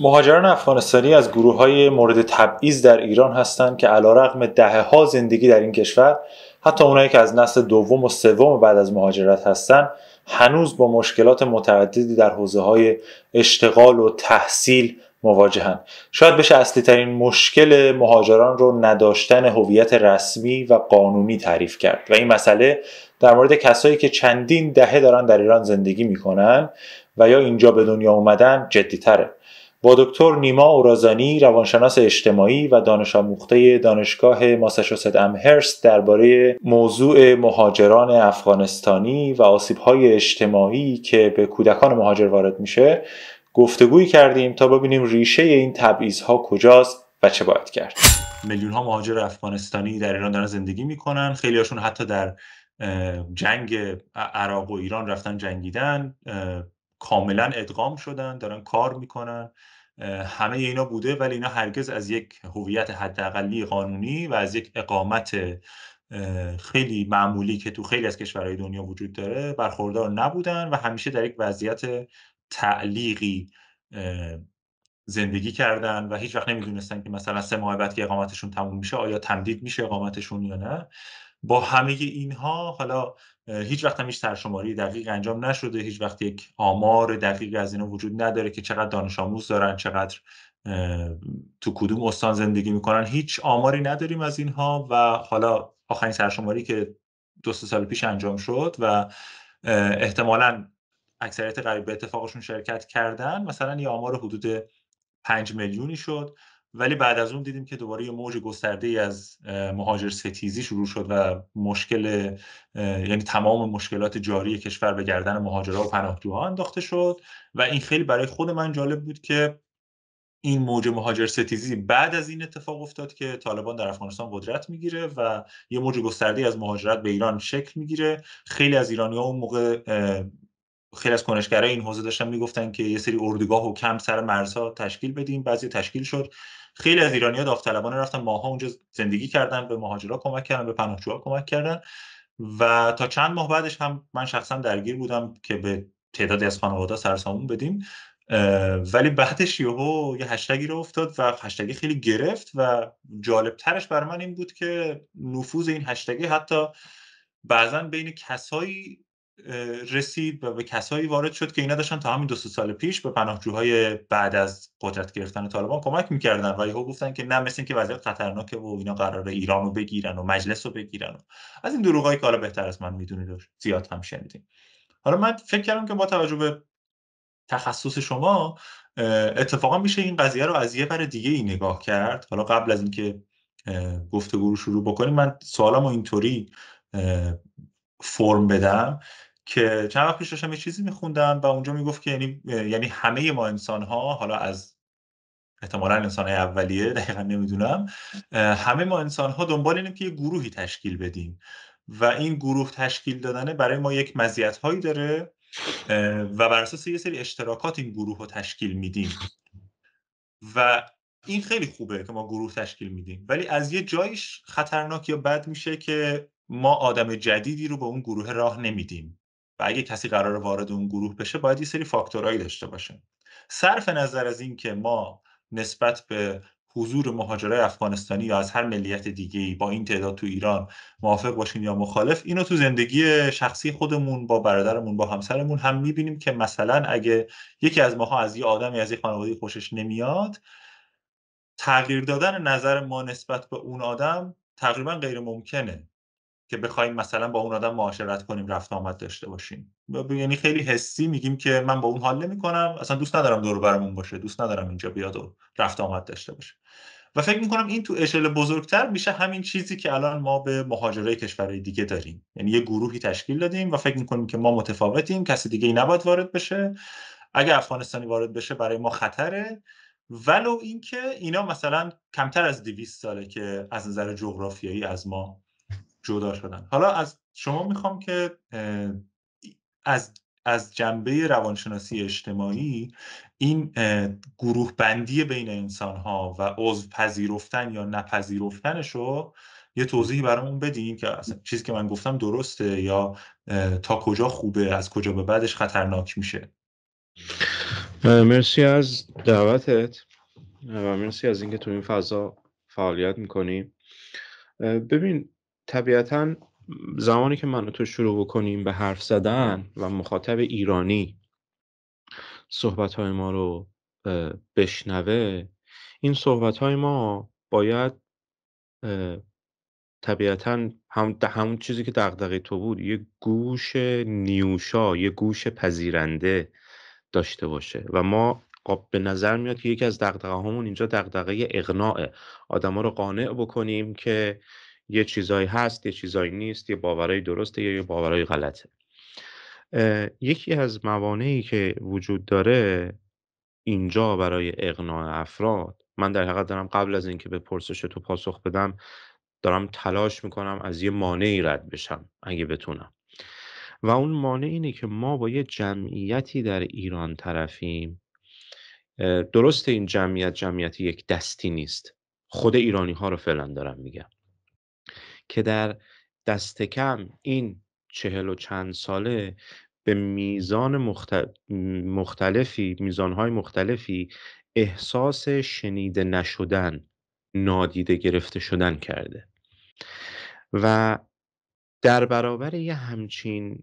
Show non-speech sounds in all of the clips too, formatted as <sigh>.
مهاجران افغانستانی از گروه های مورد تبعیض در ایران هستند که علیرغم دهه ها زندگی در این کشور حتی اونایی که از نسل دوم و سوم بعد از مهاجرت هستند هنوز با مشکلات متعددی در حوزه های اشتغال و تحصیل مواجهن شاید بشه اصلی ترین مشکل مهاجران رو نداشتن هویت رسمی و قانونی تعریف کرد و این مسئله در مورد کسایی که چندین دهه دارن در ایران زندگی میکنن و یا اینجا به دنیا اومدن تره. با دکتر نیما اورازانی روانشناس اجتماعی و دانش آموخته دانشگاه ماساچوست امهرست درباره موضوع مهاجران افغانستانی و های اجتماعی که به کودکان مهاجر وارد میشه گفتگویی کردیم تا ببینیم ریشه این ها کجاست و چه باید کرد میلیون ها مهاجر افغانستانی در ایران دارن زندگی میکنن خیلی هاشون حتی در جنگ عراق و ایران رفتن جنگیدن کاملا ادغام شدن دارن کار میکنن همه اینا بوده ولی اینا هرگز از یک هویت حداقلی قانونی و از یک اقامت خیلی معمولی که تو خیلی از کشورهای دنیا وجود داره برخوردار نبودن و همیشه در یک وضعیت تعلیقی زندگی کردن و هیچ وقت نمیدونستن که مثلا سه ماه بعد که اقامتشون تموم میشه آیا تمدید میشه اقامتشون یا نه با همه اینها حالا هیچ وقت هم هیچ سرشماری دقیق انجام نشده هیچ وقت یک آمار دقیق از اینا وجود نداره که چقدر دانش آموز دارن چقدر تو کدوم استان زندگی میکنن هیچ آماری نداریم از اینها و حالا آخرین سرشماری که دو سال پیش انجام شد و احتمالا اکثریت قریب به اتفاقشون شرکت کردن مثلا یه آمار حدود 5 میلیونی شد ولی بعد از اون دیدیم که دوباره یه موج گسترده ای از مهاجر ستیزی شروع شد و مشکل یعنی تمام مشکلات جاری کشور به گردن مهاجرها و پناهجوها انداخته شد و این خیلی برای خود من جالب بود که این موج مهاجر ستیزی بعد از این اتفاق افتاد که طالبان در افغانستان قدرت میگیره و یه موج گسترده از مهاجرت به ایران شکل میگیره خیلی از ایرانی ها اون موقع خیلی از کنشگرای این حوزه داشتن میگفتن که یه سری اردوگاه و کم سر مرزها تشکیل بدیم بعضی تشکیل شد خیلی از ایرانی‌ها داوطلبانه رفتن ماها اونجا زندگی کردن به مهاجرا کمک کردن به پناهجوها کمک کردن و تا چند ماه بعدش هم من شخصا درگیر بودم که به تعدادی از خانواده سرسامون بدیم ولی بعدش یهو یه هشتگی رو افتاد و هشتگی خیلی گرفت و جالبترش برای من این بود که نفوذ این هشتگی حتی بعضا بین کسایی رسید و به کسایی وارد شد که اینا داشتن تا همین دو سال پیش به پناهجوهای بعد از قدرت گرفتن طالبان کمک میکردن و یهو گفتن که نه مثل که وضعیت خطرناکه و اینا قراره ایران رو بگیرن و مجلس رو بگیرن از این دروغایی که حالا بهتر از من میدونید و زیاد هم شنیدیم حالا من فکر کردم که با توجه به تخصص شما اتفاقا میشه این قضیه رو از یه بر دیگه ای نگاه کرد حالا قبل از اینکه گفتگو رو شروع بکنیم من سوالم اینطوری فرم بدم که چند وقت پیش داشتم یه چیزی میخوندم و اونجا میگفت که یعنی یعنی همه ما انسان ها حالا از احتمالا انسان اولیه دقیقا نمیدونم همه ما انسان ها دنبال اینیم که یه گروهی تشکیل بدیم و این گروه تشکیل دادنه برای ما یک مزیت هایی داره و بر اساس یه سری اشتراکات این گروه رو تشکیل میدیم و این خیلی خوبه که ما گروه تشکیل میدیم ولی از یه جایش خطرناک یا بد میشه که ما آدم جدیدی رو به اون گروه راه نمیدیم و اگه کسی قرار وارد اون گروه بشه باید یه سری فاکتورهایی داشته باشه صرف نظر از اینکه ما نسبت به حضور مهاجرای افغانستانی یا از هر ملیت دیگه ای با این تعداد تو ایران موافق باشیم یا مخالف اینو تو زندگی شخصی خودمون با برادرمون با همسرمون هم میبینیم که مثلا اگه یکی از ماها از یه آدمی از یه خانواده خوشش نمیاد تغییر دادن نظر ما نسبت به اون آدم تقریبا غیر ممکنه که بخوایم مثلا با اون آدم معاشرت کنیم رفت آمد داشته باشیم یعنی خیلی حسی میگیم که من با اون حال کنم اصلا دوست ندارم دور برمون باشه دوست ندارم اینجا بیاد و رفت آمد داشته باشه و فکر میکنم این تو اشل بزرگتر میشه همین چیزی که الان ما به مهاجرای کشورهای دیگه داریم یعنی یه گروهی تشکیل دادیم و فکر میکنیم که ما متفاوتیم کسی دیگه ای نباید وارد بشه اگه افغانستانی وارد بشه برای ما خطره ولو اینکه اینا مثلا کمتر از 200 ساله که از نظر جغرافیایی از ما جدا شدن حالا از شما میخوام که از از جنبه روانشناسی اجتماعی این گروه بندی بین انسان ها و عضو پذیرفتن یا نپذیرفتنش رو یه توضیحی برامون بدین که اصلا چیزی که من گفتم درسته یا تا کجا خوبه از کجا به بعدش خطرناک میشه مرسی از دعوتت و مرسی از اینکه تو این فضا فعالیت میکنی ببین طبیعتا زمانی که منو تو شروع بکنیم به حرف زدن و مخاطب ایرانی صحبت های ما رو بشنوه این صحبت های ما باید طبیعتا هم همون چیزی که دغدغه تو بود یه گوش نیوشا یه گوش پذیرنده داشته باشه و ما به نظر میاد که یکی از همون اینجا دغدغه اقناعه ها رو قانع بکنیم که یه چیزایی هست یه چیزایی نیست یه باورای درسته یا یه باورای غلطه یکی از موانعی که وجود داره اینجا برای اقناع افراد من در حقیقت دارم قبل از اینکه به پرسش تو پاسخ بدم دارم تلاش میکنم از یه مانعی رد بشم اگه بتونم و اون مانع اینه که ما با یه جمعیتی در ایران طرفیم درسته این جمعیت جمعیتی یک دستی نیست خود ایرانی ها رو فعلا دارم میگم که در دست کم این چهل و چند ساله به میزان مختلفی میزانهای مختلفی احساس شنیده نشدن نادیده گرفته شدن کرده و در برابر یه همچین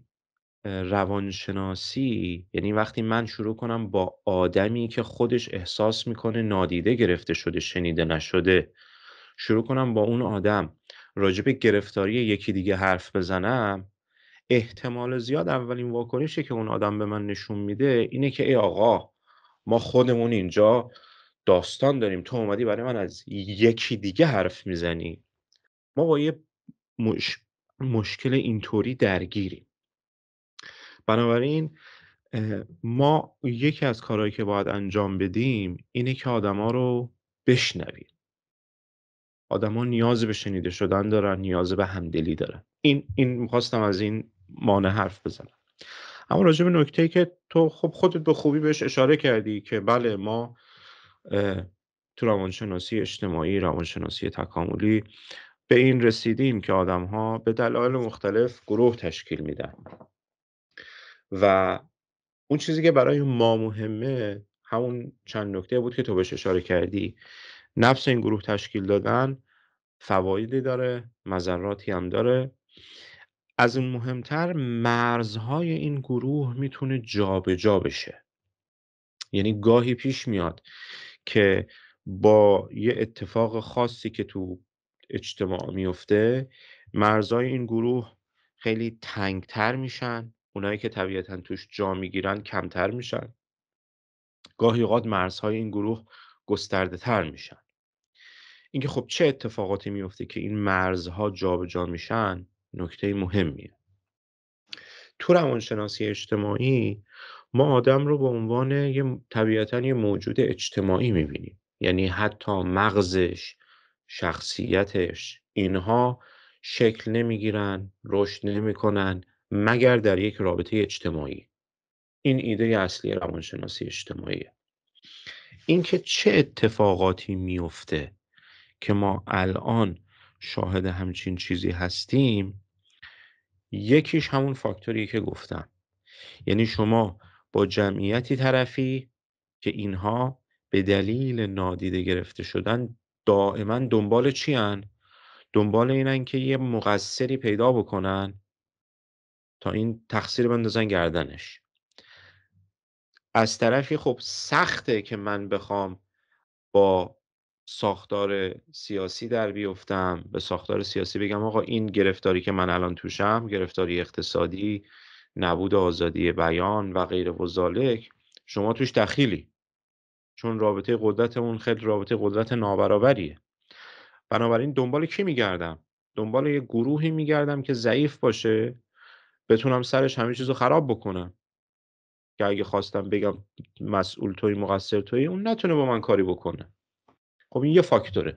روانشناسی یعنی وقتی من شروع کنم با آدمی که خودش احساس میکنه نادیده گرفته شده شنیده نشده شروع کنم با اون آدم راجع به گرفتاری یکی دیگه حرف بزنم احتمال زیاد اولین واکنشی که اون آدم به من نشون میده اینه که ای آقا ما خودمون اینجا داستان داریم تو اومدی برای من از یکی دیگه حرف میزنی ما با یه مشکل اینطوری درگیریم بنابراین ما یکی از کارهایی که باید انجام بدیم اینه که آدما رو بشنویم آدما نیاز به شنیده شدن دارن نیاز به همدلی دارن این این میخواستم از این مانع حرف بزنم اما راجع به نکته که تو خب خودت به خوبی بهش اشاره کردی که بله ما تو روانشناسی اجتماعی روانشناسی تکاملی به این رسیدیم که آدم ها به دلایل مختلف گروه تشکیل میدن و اون چیزی که برای ما مهمه همون چند نکته بود که تو بهش اشاره کردی نفس این گروه تشکیل دادن فوایدی داره مذراتی هم داره از اون مهمتر مرزهای این گروه میتونه جابجا جا بشه یعنی گاهی پیش میاد که با یه اتفاق خاصی که تو اجتماع میفته مرزهای این گروه خیلی تنگتر میشن اونایی که طبیعتا توش جا میگیرن کمتر میشن گاهی اوقات مرزهای این گروه گسترده تر میشن اینکه خب چه اتفاقاتی میفته که این مرزها جابجا میشن نکته مهمیه تو روانشناسی اجتماعی ما آدم رو به عنوان یه طبیعتا یه موجود اجتماعی میبینیم یعنی حتی مغزش شخصیتش اینها شکل نمیگیرن رشد نمیکنن مگر در یک رابطه اجتماعی این ایده اصلی روانشناسی اجتماعیه اینکه چه اتفاقاتی میفته که ما الان شاهد همچین چیزی هستیم یکیش همون فاکتوری که گفتم یعنی شما با جمعیتی طرفی که اینها به دلیل نادیده گرفته شدن دائما دنبال چی هن؟ دنبال اینن که یه مقصری پیدا بکنن تا این تقصیر بندازن گردنش از طرفی خب سخته که من بخوام با ساختار سیاسی در بیفتم به ساختار سیاسی بگم آقا این گرفتاری که من الان توشم گرفتاری اقتصادی نبود آزادی بیان و غیر و ذالک شما توش دخیلی چون رابطه قدرتمون خیلی رابطه قدرت نابرابریه بنابراین دنبال کی میگردم دنبال یه گروهی میگردم که ضعیف باشه بتونم سرش همه چیز رو خراب بکنم که اگه خواستم بگم مسئول توی مقصر توی اون نتونه با من کاری بکنه خب این یه فاکتوره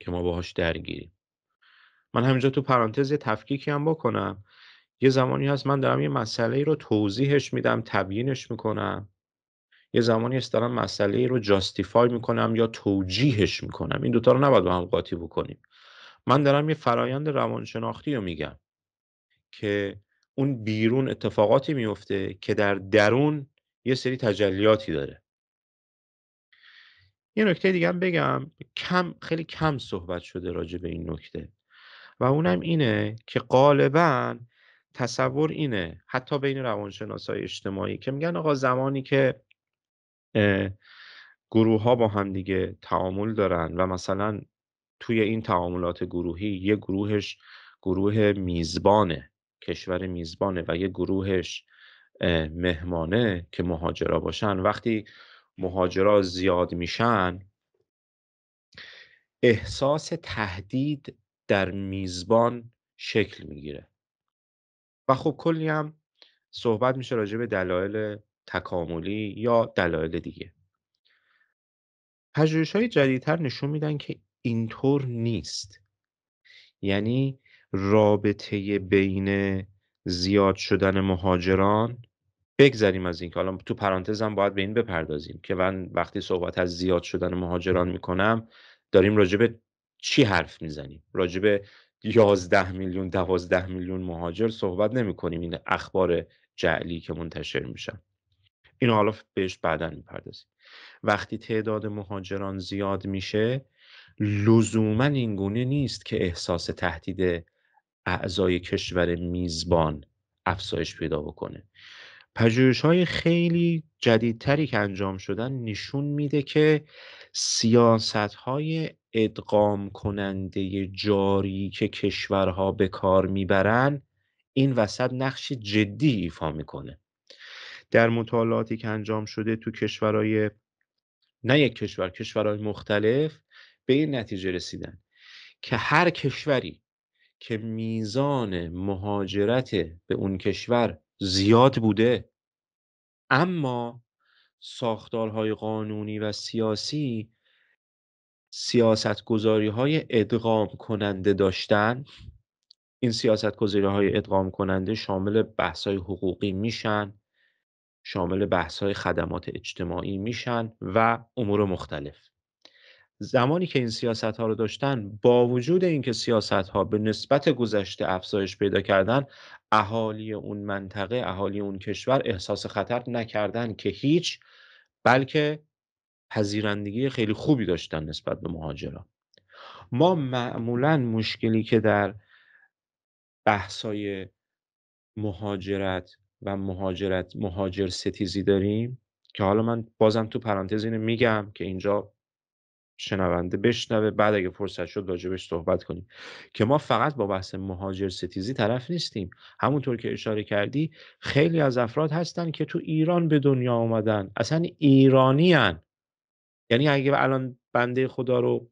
که ما باهاش درگیریم من همینجا تو پرانتز یه تفکیکی هم بکنم یه زمانی هست من دارم یه مسئله ای رو توضیحش میدم تبیینش میکنم یه زمانی هست دارم مسئله رو جاستیفای میکنم یا توجیهش میکنم این دوتا رو نباید با هم قاطی بکنیم من دارم یه فرایند روانشناختی رو میگم که اون بیرون اتفاقاتی میفته که در درون یه سری تجلیاتی داره یه نکته دیگه هم بگم کم خیلی کم صحبت شده راجع به این نکته و اونم اینه که غالبا تصور اینه حتی بین روانشناس های اجتماعی که میگن آقا زمانی که گروه ها با هم دیگه تعامل دارن و مثلا توی این تعاملات گروهی یه گروهش گروه میزبانه کشور میزبانه و یه گروهش مهمانه که مهاجرا باشن وقتی مهاجرا زیاد میشن احساس تهدید در میزبان شکل میگیره و خب کلی هم صحبت میشه راجع به دلایل تکاملی یا دلایل دیگه پژوهش های جدیدتر نشون میدن که اینطور نیست یعنی رابطه بین زیاد شدن مهاجران بگذریم از اینکه حالا تو پرانتز هم باید به این بپردازیم که من وقتی صحبت از زیاد شدن مهاجران میکنم داریم راجبه چی حرف میزنیم راجبه 11 میلیون 12 میلیون مهاجر صحبت نمی کنیم این اخبار جعلی که منتشر میشن این حالا بهش بعدا میپردازیم وقتی تعداد مهاجران زیاد میشه لزوما اینگونه نیست که احساس تهدید اعضای کشور میزبان افزایش پیدا بکنه پژوهش‌های های خیلی جدیدتری که انجام شدن نشون میده که سیاست های ادغام کننده جاری که کشورها به کار میبرن این وسط نقش جدی ایفا میکنه در مطالعاتی که انجام شده تو کشورهای نه یک کشور کشورهای مختلف به این نتیجه رسیدن که هر کشوری که میزان مهاجرت به اون کشور زیاد بوده اما ساختارهای قانونی و سیاسی سیاستگذاری های ادغام کننده داشتن این سیاستگذاری های ادغام کننده شامل بحث های حقوقی میشن شامل بحث های خدمات اجتماعی میشن و امور مختلف زمانی که این سیاست ها رو داشتن با وجود اینکه سیاست ها به نسبت گذشته افزایش پیدا کردن اهالی اون منطقه اهالی اون کشور احساس خطر نکردن که هیچ بلکه پذیرندگی خیلی خوبی داشتن نسبت به مهاجران ما معمولا مشکلی که در بحثای مهاجرت و مهاجرت مهاجر ستیزی داریم که حالا من بازم تو پرانتز اینو میگم که اینجا شنونده بشنوه بعد اگه فرصت شد راجبش صحبت کنیم که ما فقط با بحث مهاجر ستیزی طرف نیستیم همونطور که اشاره کردی خیلی از افراد هستن که تو ایران به دنیا آمدن اصلا ایرانی هن. یعنی اگه الان بنده خدا رو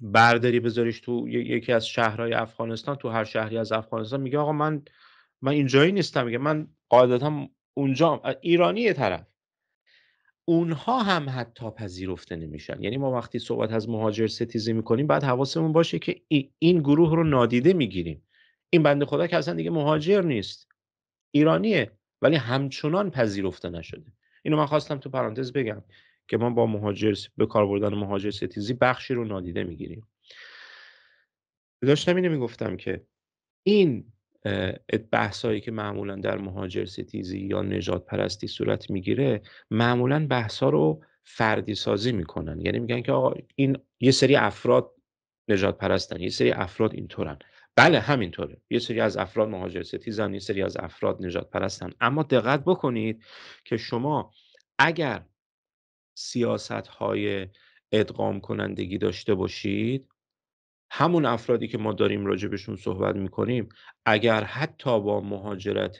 برداری بذاریش تو یکی از شهرهای افغانستان تو هر شهری از افغانستان میگه آقا من من اینجایی نیستم میگه من قاعدتا اونجا ایرانی طرف اونها هم حتی پذیرفته نمیشن یعنی ما وقتی صحبت از مهاجر ستیزی میکنیم بعد حواسمون باشه که این گروه رو نادیده میگیریم این بنده خدا که اصلا دیگه مهاجر نیست ایرانیه ولی همچنان پذیرفته نشده اینو من خواستم تو پرانتز بگم که ما با مهاجر به کار بردن مهاجر ستیزی بخشی رو نادیده میگیریم داشتم اینو میگفتم که این بحثایی که معمولا در مهاجر ستیزی یا نجات پرستی صورت میگیره معمولا بحثا رو فردی سازی میکنن یعنی میگن که آقا این یه سری افراد نجات پرستن یه سری افراد اینطورن بله همینطوره یه سری از افراد مهاجر ستیزن یه سری از افراد نجات پرستن اما دقت بکنید که شما اگر سیاست های ادغام کنندگی داشته باشید همون افرادی که ما داریم راجبشون صحبت میکنیم اگر حتی با مهاجرت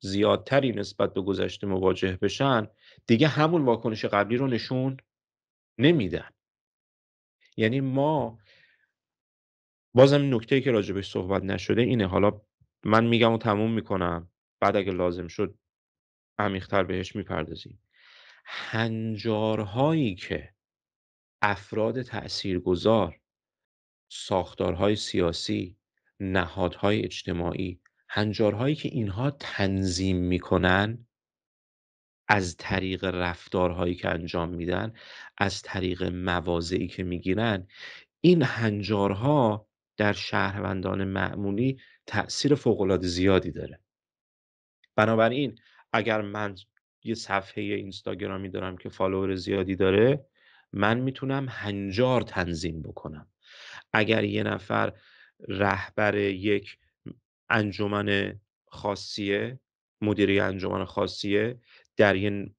زیادتری نسبت به گذشته مواجه بشن دیگه همون واکنش قبلی رو نشون نمیدن یعنی ما بازم نکته که راجبش صحبت نشده اینه حالا من میگم و تموم میکنم بعد اگه لازم شد عمیقتر بهش میپردازیم هنجارهایی که افراد گذار ساختارهای سیاسی نهادهای اجتماعی هنجارهایی که اینها تنظیم میکنن از طریق رفتارهایی که انجام میدن از طریق مواضعی که میگیرن این هنجارها در شهروندان معمولی تاثیر فوقالعاده زیادی داره بنابراین اگر من یه صفحه اینستاگرامی دارم که فالوور زیادی داره من میتونم هنجار تنظیم بکنم اگر یه نفر رهبر یک انجمن خاصیه مدیری انجمن خاصیه در یه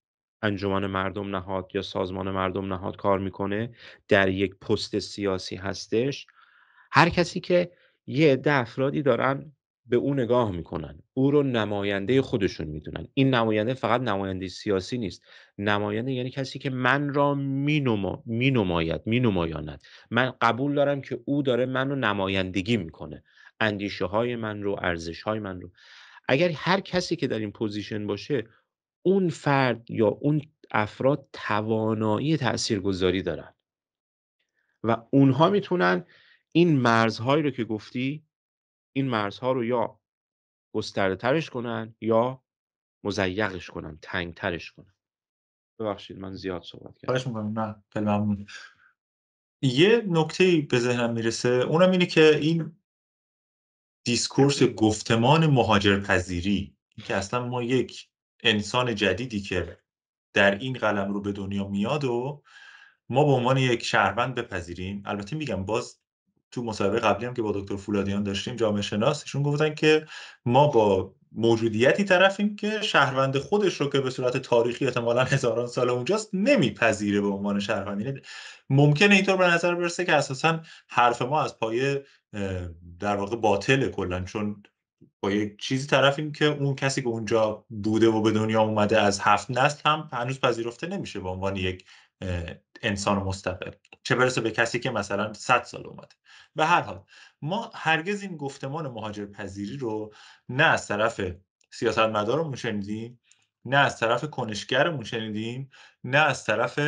انجمن مردم نهاد یا سازمان مردم نهاد کار میکنه در یک پست سیاسی هستش هر کسی که یه عده افرادی دارن به او نگاه میکنن او رو نماینده خودشون میدونن این نماینده فقط نماینده سیاسی نیست نماینده یعنی کسی که من را نما... مینماید مینمایاند من قبول دارم که او داره منو نمایندگی میکنه اندیشه های من رو ارزش های من رو اگر هر کسی که در این پوزیشن باشه اون فرد یا اون افراد توانایی تاثیرگذاری دارن و اونها میتونن این مرزهایی رو که گفتی این مرزها رو یا گسترده ترش کنن یا مزیقش کنن تنگ ترش کنن ببخشید من زیاد صحبت کردم خواهش میکنم نه ممنون یه نکته به ذهنم میرسه اونم اینه که این دیسکورس گفتمان مهاجرپذیری که اصلا ما یک انسان جدیدی که در این قلم رو به دنیا میاد و ما به عنوان یک شهروند بپذیریم البته میگم باز تو مسابقه قبلی هم که با دکتر فولادیان داشتیم جامعه شناس ایشون گفتن که ما با موجودیتی طرفیم که شهروند خودش رو که به صورت تاریخی احتمالا هزاران سال اونجاست نمیپذیره به عنوان شهروند یعنی ممکنه اینطور به نظر برسه که اساسا حرف ما از پای در واقع باطله کلا چون با یک چیزی طرفیم که اون کسی که اونجا بوده و به دنیا اومده از هفت نسل هم هنوز پذیرفته نمیشه به عنوان یک انسان مستقل چه برسه به کسی که مثلا 100 سال اومده به هر حال ما هرگز این گفتمان مهاجر پذیری رو نه از طرف سیاستمدارمون شنیدیم نه از طرف کنشگرمون شنیدیم نه از طرف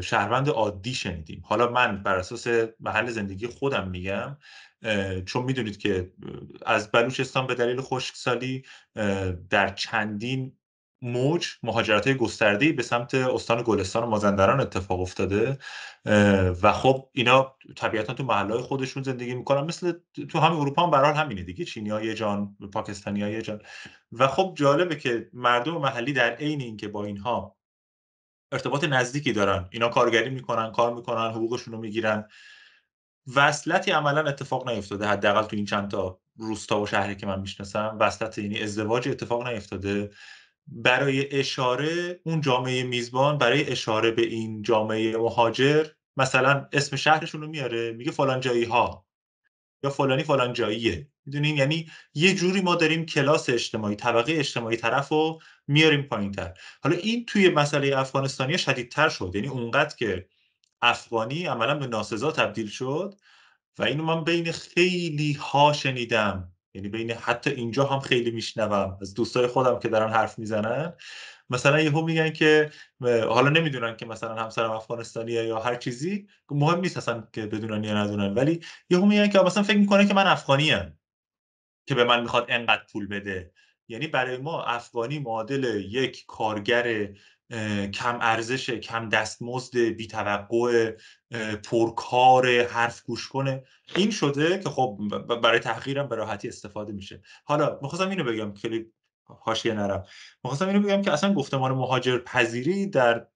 شهروند عادی شنیدیم حالا من بر اساس محل زندگی خودم میگم چون میدونید که از بلوچستان به دلیل خشکسالی در چندین موج مهاجرت های گسترده به سمت استان گلستان و مازندران اتفاق افتاده و خب اینا طبیعتا تو محله خودشون زندگی میکنن مثل تو همه اروپا هم برحال همینه دیگه چینی های جان پاکستانی های جان و خب جالبه که مردم محلی در عین اینکه با اینها ارتباط نزدیکی دارن اینا کارگری میکنن کار میکنن حقوقشون رو میگیرن وصلتی عملا اتفاق نیفتاده حداقل تو این چند تا روستا و شهری که من میشناسم وصلت یعنی ازدواج اتفاق نیفتاده برای اشاره اون جامعه میزبان برای اشاره به این جامعه مهاجر مثلا اسم شهرشون رو میاره میگه فلان جایی ها یا فلانی فلان جاییه میدونین یعنی یه جوری ما داریم کلاس اجتماعی طبقه اجتماعی طرف رو میاریم پایین تر حالا این توی مسئله افغانستانی شدیدتر شد یعنی اونقدر که افغانی عملا به ناسزا تبدیل شد و اینو من بین خیلی ها شنیدم یعنی بین حتی اینجا هم خیلی میشنوم از دوستای خودم که دارن حرف میزنن مثلا یهو میگن که حالا نمیدونن که مثلا همسرم افغانستانیه یا هر چیزی مهم نیست اصلا که بدونن یا ندونن ولی یهو میگن که مثلا فکر میکنه که من افغانیم که به من میخواد انقدر پول بده یعنی برای ما افغانی معادل یک کارگر کم ارزش کم دستمزد توقع، پرکار حرف گوش کنه این شده که خب برای تحقیرم به راحتی استفاده میشه حالا میخواستم اینو بگم خیلی حاشیه نرم میخواستم اینو بگم که اصلا گفتمان مهاجر پذیری در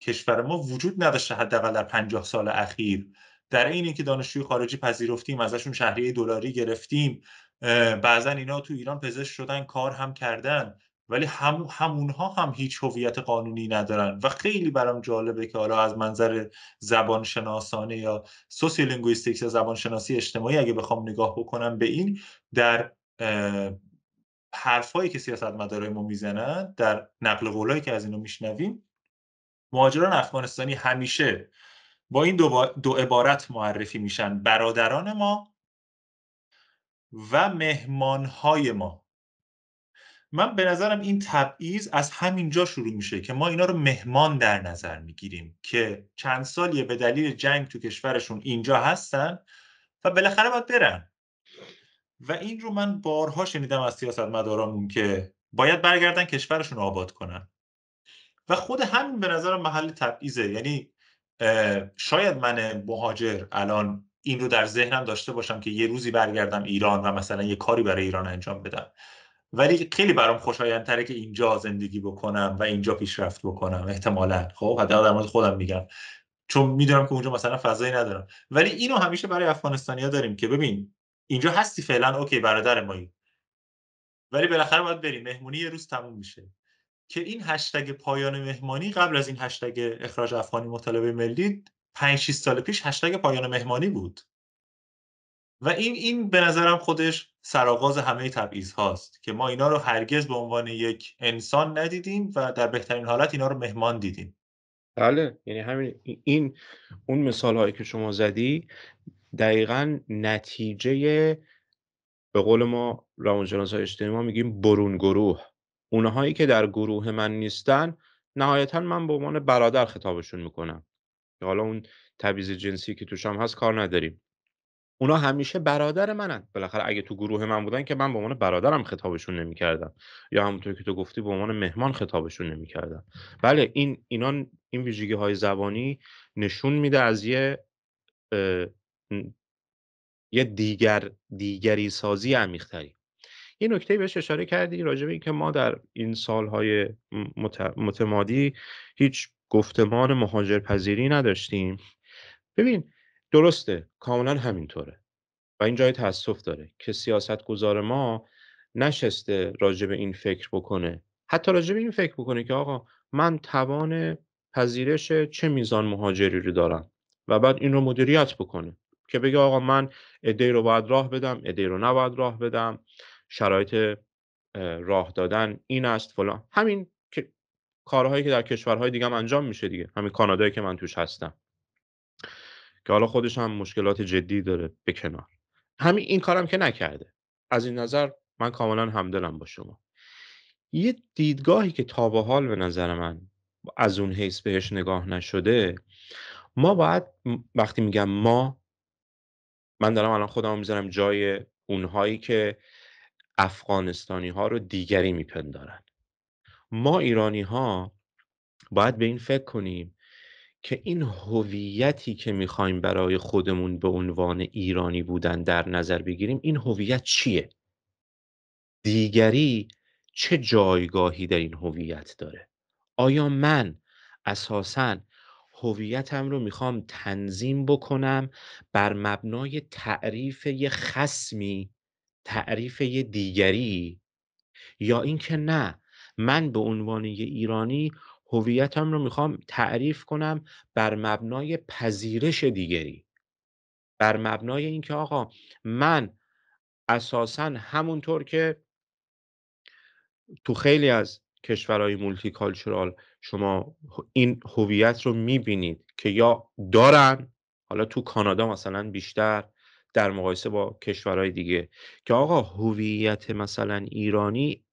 کشور ما وجود نداشته حداقل در پنجاه سال اخیر در این اینکه دانشجوی خارجی پذیرفتیم ازشون شهریه دلاری گرفتیم بعضا اینا تو ایران پزشک شدن کار هم کردن ولی هم همونها هم هیچ هویت قانونی ندارن و خیلی برام جالبه که حالا از منظر زبانشناسانه یا سوسیولینگویستیکس یا زبانشناسی اجتماعی اگه بخوام نگاه بکنم به این در حرفایی که مدارای ما میزنن در نقل قولایی که از اینو میشنویم مهاجران افغانستانی همیشه با این دو, دو عبارت معرفی میشن برادران ما و مهمانهای ما من به نظرم این تبعیض از همینجا شروع میشه که ما اینا رو مهمان در نظر میگیریم که چند سالیه به دلیل جنگ تو کشورشون اینجا هستن و بالاخره باید برن و این رو من بارها شنیدم از سیاستمدارامون که باید برگردن کشورشون رو آباد کنن و خود همین به نظرم محل تبعیضه یعنی شاید من مهاجر الان این رو در ذهنم داشته باشم که یه روزی برگردم ایران و مثلا یه کاری برای ایران انجام بدم ولی خیلی برام خوشایندتره که اینجا زندگی بکنم و اینجا پیشرفت بکنم احتمالا خب حتی در خودم میگم چون میدونم که اونجا مثلا فضایی ندارم ولی اینو همیشه برای افغانستانیا داریم که ببین اینجا هستی فعلا اوکی برادر مایی ولی بالاخره باید بریم مهمونی یه روز تموم میشه که این هشتگ پایان مهمانی قبل از این هشتگ اخراج افغانی مطالبه ملی 5 سال پیش هشتگ پایان مهمانی بود و این این به نظرم خودش سرآغاز همه تبعیض هاست که ما اینا رو هرگز به عنوان یک انسان ندیدیم و در بهترین حالت اینا رو مهمان دیدیم بله یعنی همین این اون مثال هایی که شما زدی دقیقا نتیجه به قول ما روانشناس های اجتماعی ما میگیم برون گروه اونهایی که در گروه من نیستن نهایتا من به عنوان برادر خطابشون میکنم حالا اون تبعیض جنسی که توش هم هست کار نداریم اونا همیشه برادر منن بالاخره اگه تو گروه من بودن که من به عنوان برادرم خطابشون نمیکردم یا همونطور که تو گفتی به عنوان مهمان خطابشون نمیکردم بله این اینان این ویژگی های زبانی نشون میده از یه یه دیگر دیگری سازی عمیقتری یه نکته بهش اشاره کردی راجع به اینکه ما در این سالهای متمادی هیچ گفتمان مهاجرپذیری نداشتیم ببین درسته کاملا همینطوره و این جای تاسف داره که سیاست گذار ما نشسته راجع به این فکر بکنه حتی راجع به این فکر بکنه که آقا من توان پذیرش چه میزان مهاجری رو دارم و بعد این رو مدیریت بکنه که بگه آقا من ادهی رو باید راه بدم ادهی رو نباید راه بدم شرایط راه دادن این است فلان همین که کارهایی که در کشورهای دیگه انجام میشه دیگه همین کانادایی که من توش هستم که حالا خودش هم مشکلات جدی داره به کنار همین این کارم که نکرده از این نظر من کاملا همدلم با شما یه دیدگاهی که تا به حال به نظر من از اون حیث بهش نگاه نشده ما باید وقتی میگم ما من دارم الان خودم میذارم جای اونهایی که افغانستانی ها رو دیگری میپندارن ما ایرانی ها باید به این فکر کنیم که این هویتی که میخوایم برای خودمون به عنوان ایرانی بودن در نظر بگیریم این هویت چیه دیگری چه جایگاهی در این هویت داره آیا من اساسا هویتم رو میخوام تنظیم بکنم بر مبنای تعریف یه خسمی تعریف یه دیگری یا اینکه نه من به عنوان یه ایرانی هویتم رو میخوام تعریف کنم بر مبنای پذیرش دیگری بر مبنای اینکه آقا من اساسا همونطور که تو خیلی از کشورهای مولتی کالچورال شما این هویت رو میبینید که یا دارن حالا تو کانادا مثلا بیشتر در مقایسه با کشورهای دیگه که آقا هویت مثلا ایرانی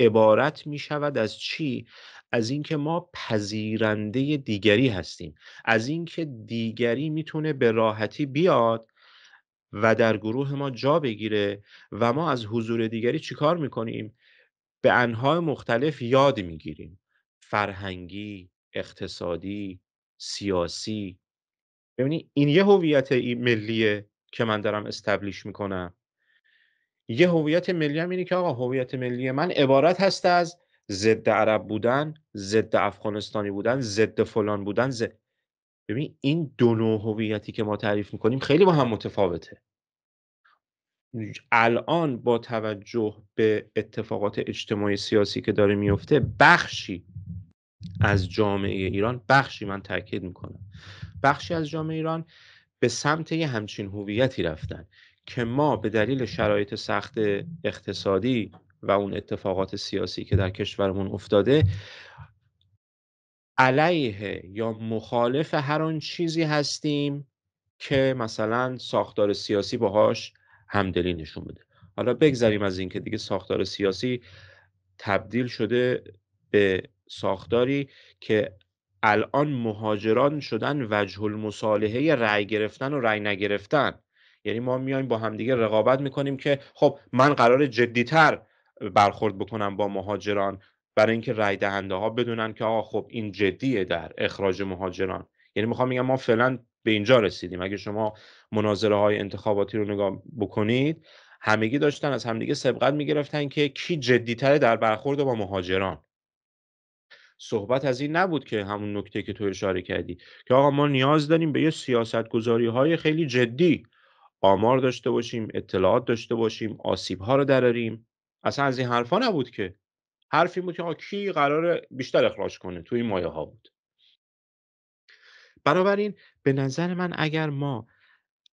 عبارت می شود از چی از اینکه ما پذیرنده دیگری هستیم از اینکه دیگری میتونه به راحتی بیاد و در گروه ما جا بگیره و ما از حضور دیگری چیکار میکنیم به انهای مختلف یاد میگیریم فرهنگی اقتصادی سیاسی ببینید این یه هویت ملیه که من دارم استبلیش میکنم یه هویت ملی هم اینه که آقا هویت ملی من عبارت هست از ضد عرب بودن ضد افغانستانی بودن ضد فلان بودن زد... ببین این دو نوع هویتی که ما تعریف میکنیم خیلی با هم متفاوته الان با توجه به اتفاقات اجتماعی سیاسی که داره میفته بخشی از جامعه ایران بخشی من تاکید میکنم بخشی از جامعه ایران به سمت یه همچین هویتی رفتن که ما به دلیل شرایط سخت اقتصادی و اون اتفاقات سیاسی که در کشورمون افتاده علیه یا مخالف هر آن چیزی هستیم که مثلا ساختار سیاسی باهاش همدلی نشون بده حالا بگذریم از اینکه دیگه ساختار سیاسی تبدیل شده به ساختاری که الان مهاجران شدن وجه المصالحه رأی گرفتن و رأی نگرفتن یعنی ما میایم با همدیگه رقابت میکنیم که خب من قرار جدیتر برخورد بکنن با مهاجران برای اینکه رای دهنده ها بدونن که آقا خب این جدیه در اخراج مهاجران یعنی میخوام میگم ما فعلا به اینجا رسیدیم اگه شما مناظره های انتخاباتی رو نگاه بکنید همگی داشتن از همدیگه سبقت میگرفتن که کی جدیتره در برخورد با مهاجران صحبت از این نبود که همون نکته که تو اشاره کردی که آقا ما نیاز داریم به یه سیاست گذاری های خیلی جدی آمار داشته باشیم اطلاعات داشته باشیم آسیب ها رو دراریم اصلا از این حرفا نبود که حرفی بود که آقا کی قرار بیشتر اخراج کنه تو این مایه ها بود بنابراین به نظر من اگر ما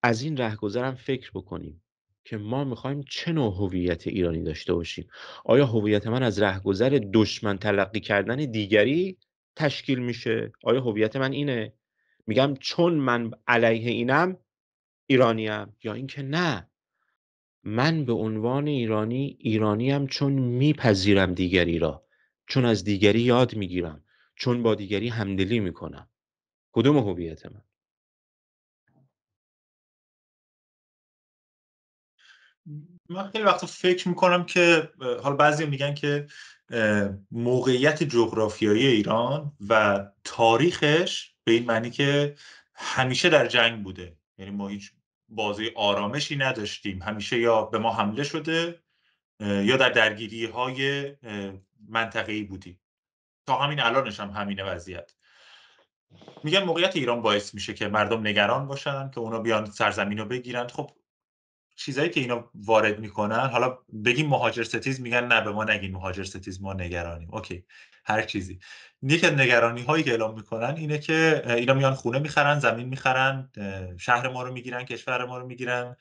از این رهگذرم فکر بکنیم که ما میخوایم چه نوع هویت ایرانی داشته باشیم آیا هویت من از رهگذر دشمن تلقی کردن دیگری تشکیل میشه آیا هویت من اینه میگم چون من علیه اینم ایرانیم یا اینکه نه من به عنوان ایرانی ایرانیم چون میپذیرم دیگری را چون از دیگری یاد میگیرم چون با دیگری همدلی میکنم کدوم هویت من من خیلی وقتا فکر میکنم که حالا بعضی میگن که موقعیت جغرافیایی ایران و تاریخش به این معنی که همیشه در جنگ بوده یعنی ما هیچ بازی آرامشی نداشتیم همیشه یا به ما حمله شده یا در درگیری های منطقه‌ای بودیم تا همین الانش هم همینه وضعیت میگن موقعیت ایران باعث میشه که مردم نگران باشن که اونا بیان سرزمین رو بگیرن خب چیزایی که اینا وارد میکنن حالا بگیم مهاجر ستیز میگن نه به ما نگین مهاجر ستیز ما نگرانیم اوکی هر چیزی یکی از نگرانی هایی که اعلام میکنن اینه که اینا میان خونه میخرن زمین میخرن شهر ما رو میگیرن کشور ما رو میگیرن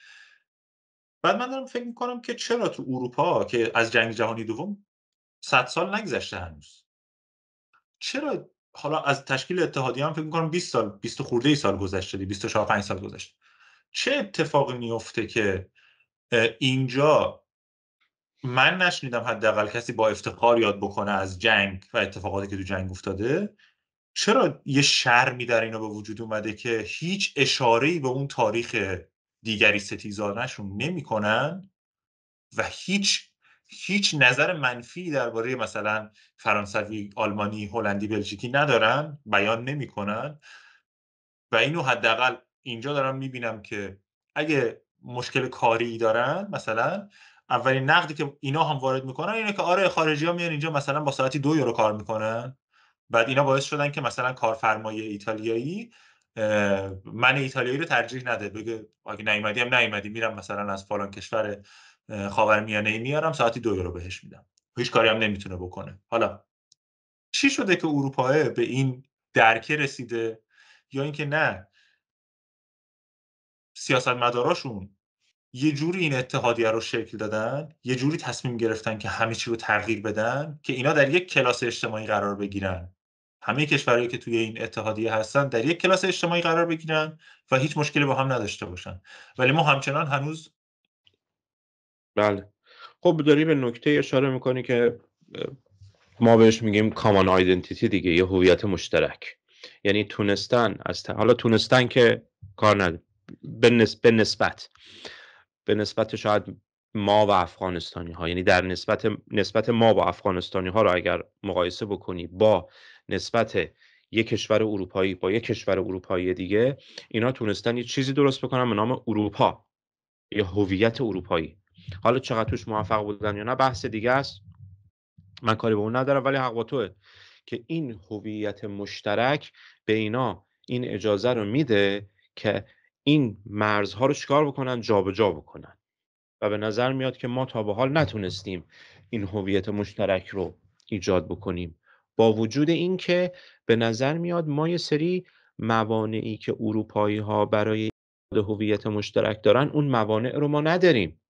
بعد من دارم فکر میکنم که چرا تو اروپا که از جنگ جهانی دوم صد سال نگذشته هنوز چرا حالا از تشکیل اتحادیه هم فکر میکنم 20 سال 20 خورده ای سال گذشته 24 سال گذشته چه اتفاقی میفته که اینجا من نشنیدم حداقل کسی با افتخار یاد بکنه از جنگ و اتفاقاتی که تو جنگ افتاده چرا یه شرمی در اینا به وجود اومده که هیچ ای به اون تاریخ دیگری ستیزانشون نمیکنن و هیچ هیچ نظر منفی درباره مثلا فرانسوی، آلمانی، هلندی، بلژیکی ندارن، بیان نمیکنن و اینو حداقل اینجا دارم میبینم که اگه مشکل کاری دارن مثلا اولین نقدی که اینا هم وارد میکنن اینه که آره خارجی ها میان اینجا مثلا با ساعتی دو یورو کار میکنن بعد اینا باعث شدن که مثلا کارفرمای ایتالیایی من ایتالیایی رو ترجیح نده بگه اگه نیومدی هم نیومدی میرم مثلا از فلان کشور خاورمیانه ای میارم ساعتی دو یورو بهش میدم هیچ کاری هم نمیتونه بکنه حالا چی شده که اروپا به این درکه رسیده یا اینکه نه سیاستمداراشون یه جوری این اتحادیه رو شکل دادن یه جوری تصمیم گرفتن که همه چی رو تغییر بدن که اینا در یک کلاس اجتماعی قرار بگیرن همه کشورهایی که توی این اتحادیه هستن در یک کلاس اجتماعی قرار بگیرن و هیچ مشکلی با هم نداشته باشن ولی ما همچنان هنوز بله خب داری به نکته اشاره میکنی که ما بهش میگیم کامان آیدنتیتی دیگه یه هویت مشترک یعنی تونستن از حالا تونستن که کار نس... به نسبت به نسبت شاید ما و افغانستانی ها یعنی در نسبت نسبت ما با افغانستانی ها را اگر مقایسه بکنی با نسبت یک کشور اروپایی با یک کشور اروپایی دیگه اینا تونستن یه چیزی درست بکنن به نام اروپا یه هویت اروپایی حالا چقدر توش موفق بودن یا نه بحث دیگه است من کاری به اون ندارم ولی حق با توه که این هویت مشترک به اینا این اجازه رو میده که این مرزها رو چیکار بکنن جابجا جا بکنن و به نظر میاد که ما تا به حال نتونستیم این هویت مشترک رو ایجاد بکنیم با وجود اینکه به نظر میاد ما یه سری موانعی که اروپایی ها برای هویت مشترک دارن اون موانع رو ما نداریم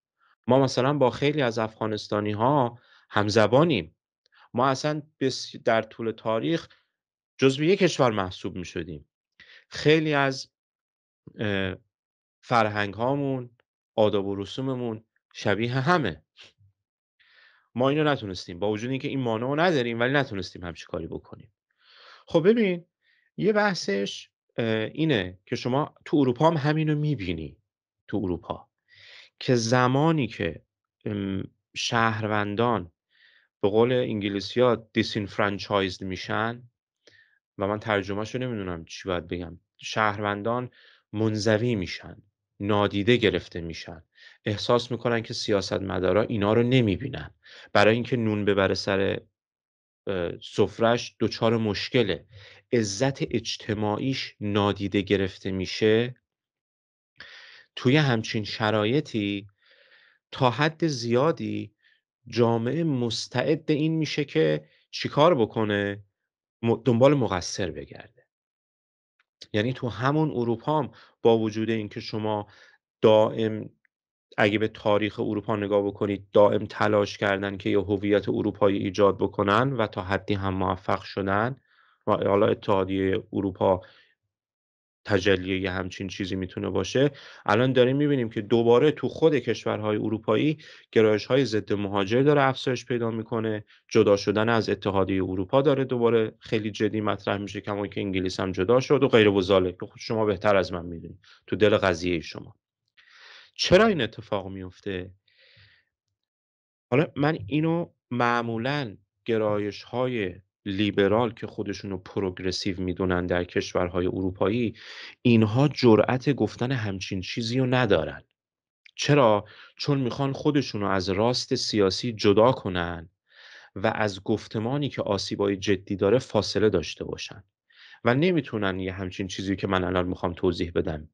ما مثلا با خیلی از افغانستانی ها همزبانیم ما اصلا در طول تاریخ جزو یک کشور محسوب می شدیم خیلی از فرهنگ هامون آداب و رسوممون شبیه همه ما اینو نتونستیم با وجود اینکه این مانو نداریم ولی نتونستیم همچی کاری بکنیم خب ببین یه بحثش اینه که شما تو اروپا هم همینو میبینی تو اروپا که زمانی که شهروندان به قول انگلیسی ها دیسینفرانچایزد میشن و من ترجمهشو نمیدونم چی باید بگم شهروندان منزوی میشن نادیده گرفته میشن احساس میکنن که سیاست مدارا اینا رو نمیبینن برای اینکه نون ببره سر سفرش دچار مشکله عزت اجتماعیش نادیده گرفته میشه توی همچین شرایطی تا حد زیادی جامعه مستعد این میشه که چیکار بکنه دنبال مقصر بگرد یعنی تو همون اروپا هم با وجود اینکه شما دائم اگه به تاریخ اروپا نگاه بکنید دائم تلاش کردن که یه هویت اروپایی ایجاد بکنن و تا حدی هم موفق شدن و حالا اتحادیه اروپا تجلی یه همچین چیزی میتونه باشه الان داریم میبینیم که دوباره تو خود کشورهای اروپایی گرایش های ضد مهاجر داره افزایش پیدا میکنه جدا شدن از اتحادیه اروپا داره دوباره خیلی جدی مطرح میشه کما که انگلیس هم جدا شد و غیر وزاله که خود خب شما بهتر از من میدونید تو دل قضیه شما چرا این اتفاق میفته حالا من اینو معمولا گرایش های لیبرال که خودشون رو پروگرسیو میدونن در کشورهای اروپایی اینها جرأت گفتن همچین چیزی رو ندارن چرا چون میخوان خودشون رو از راست سیاسی جدا کنن و از گفتمانی که آسیبای جدی داره فاصله داشته باشن و نمیتونن یه همچین چیزی که من الان میخوام توضیح بدم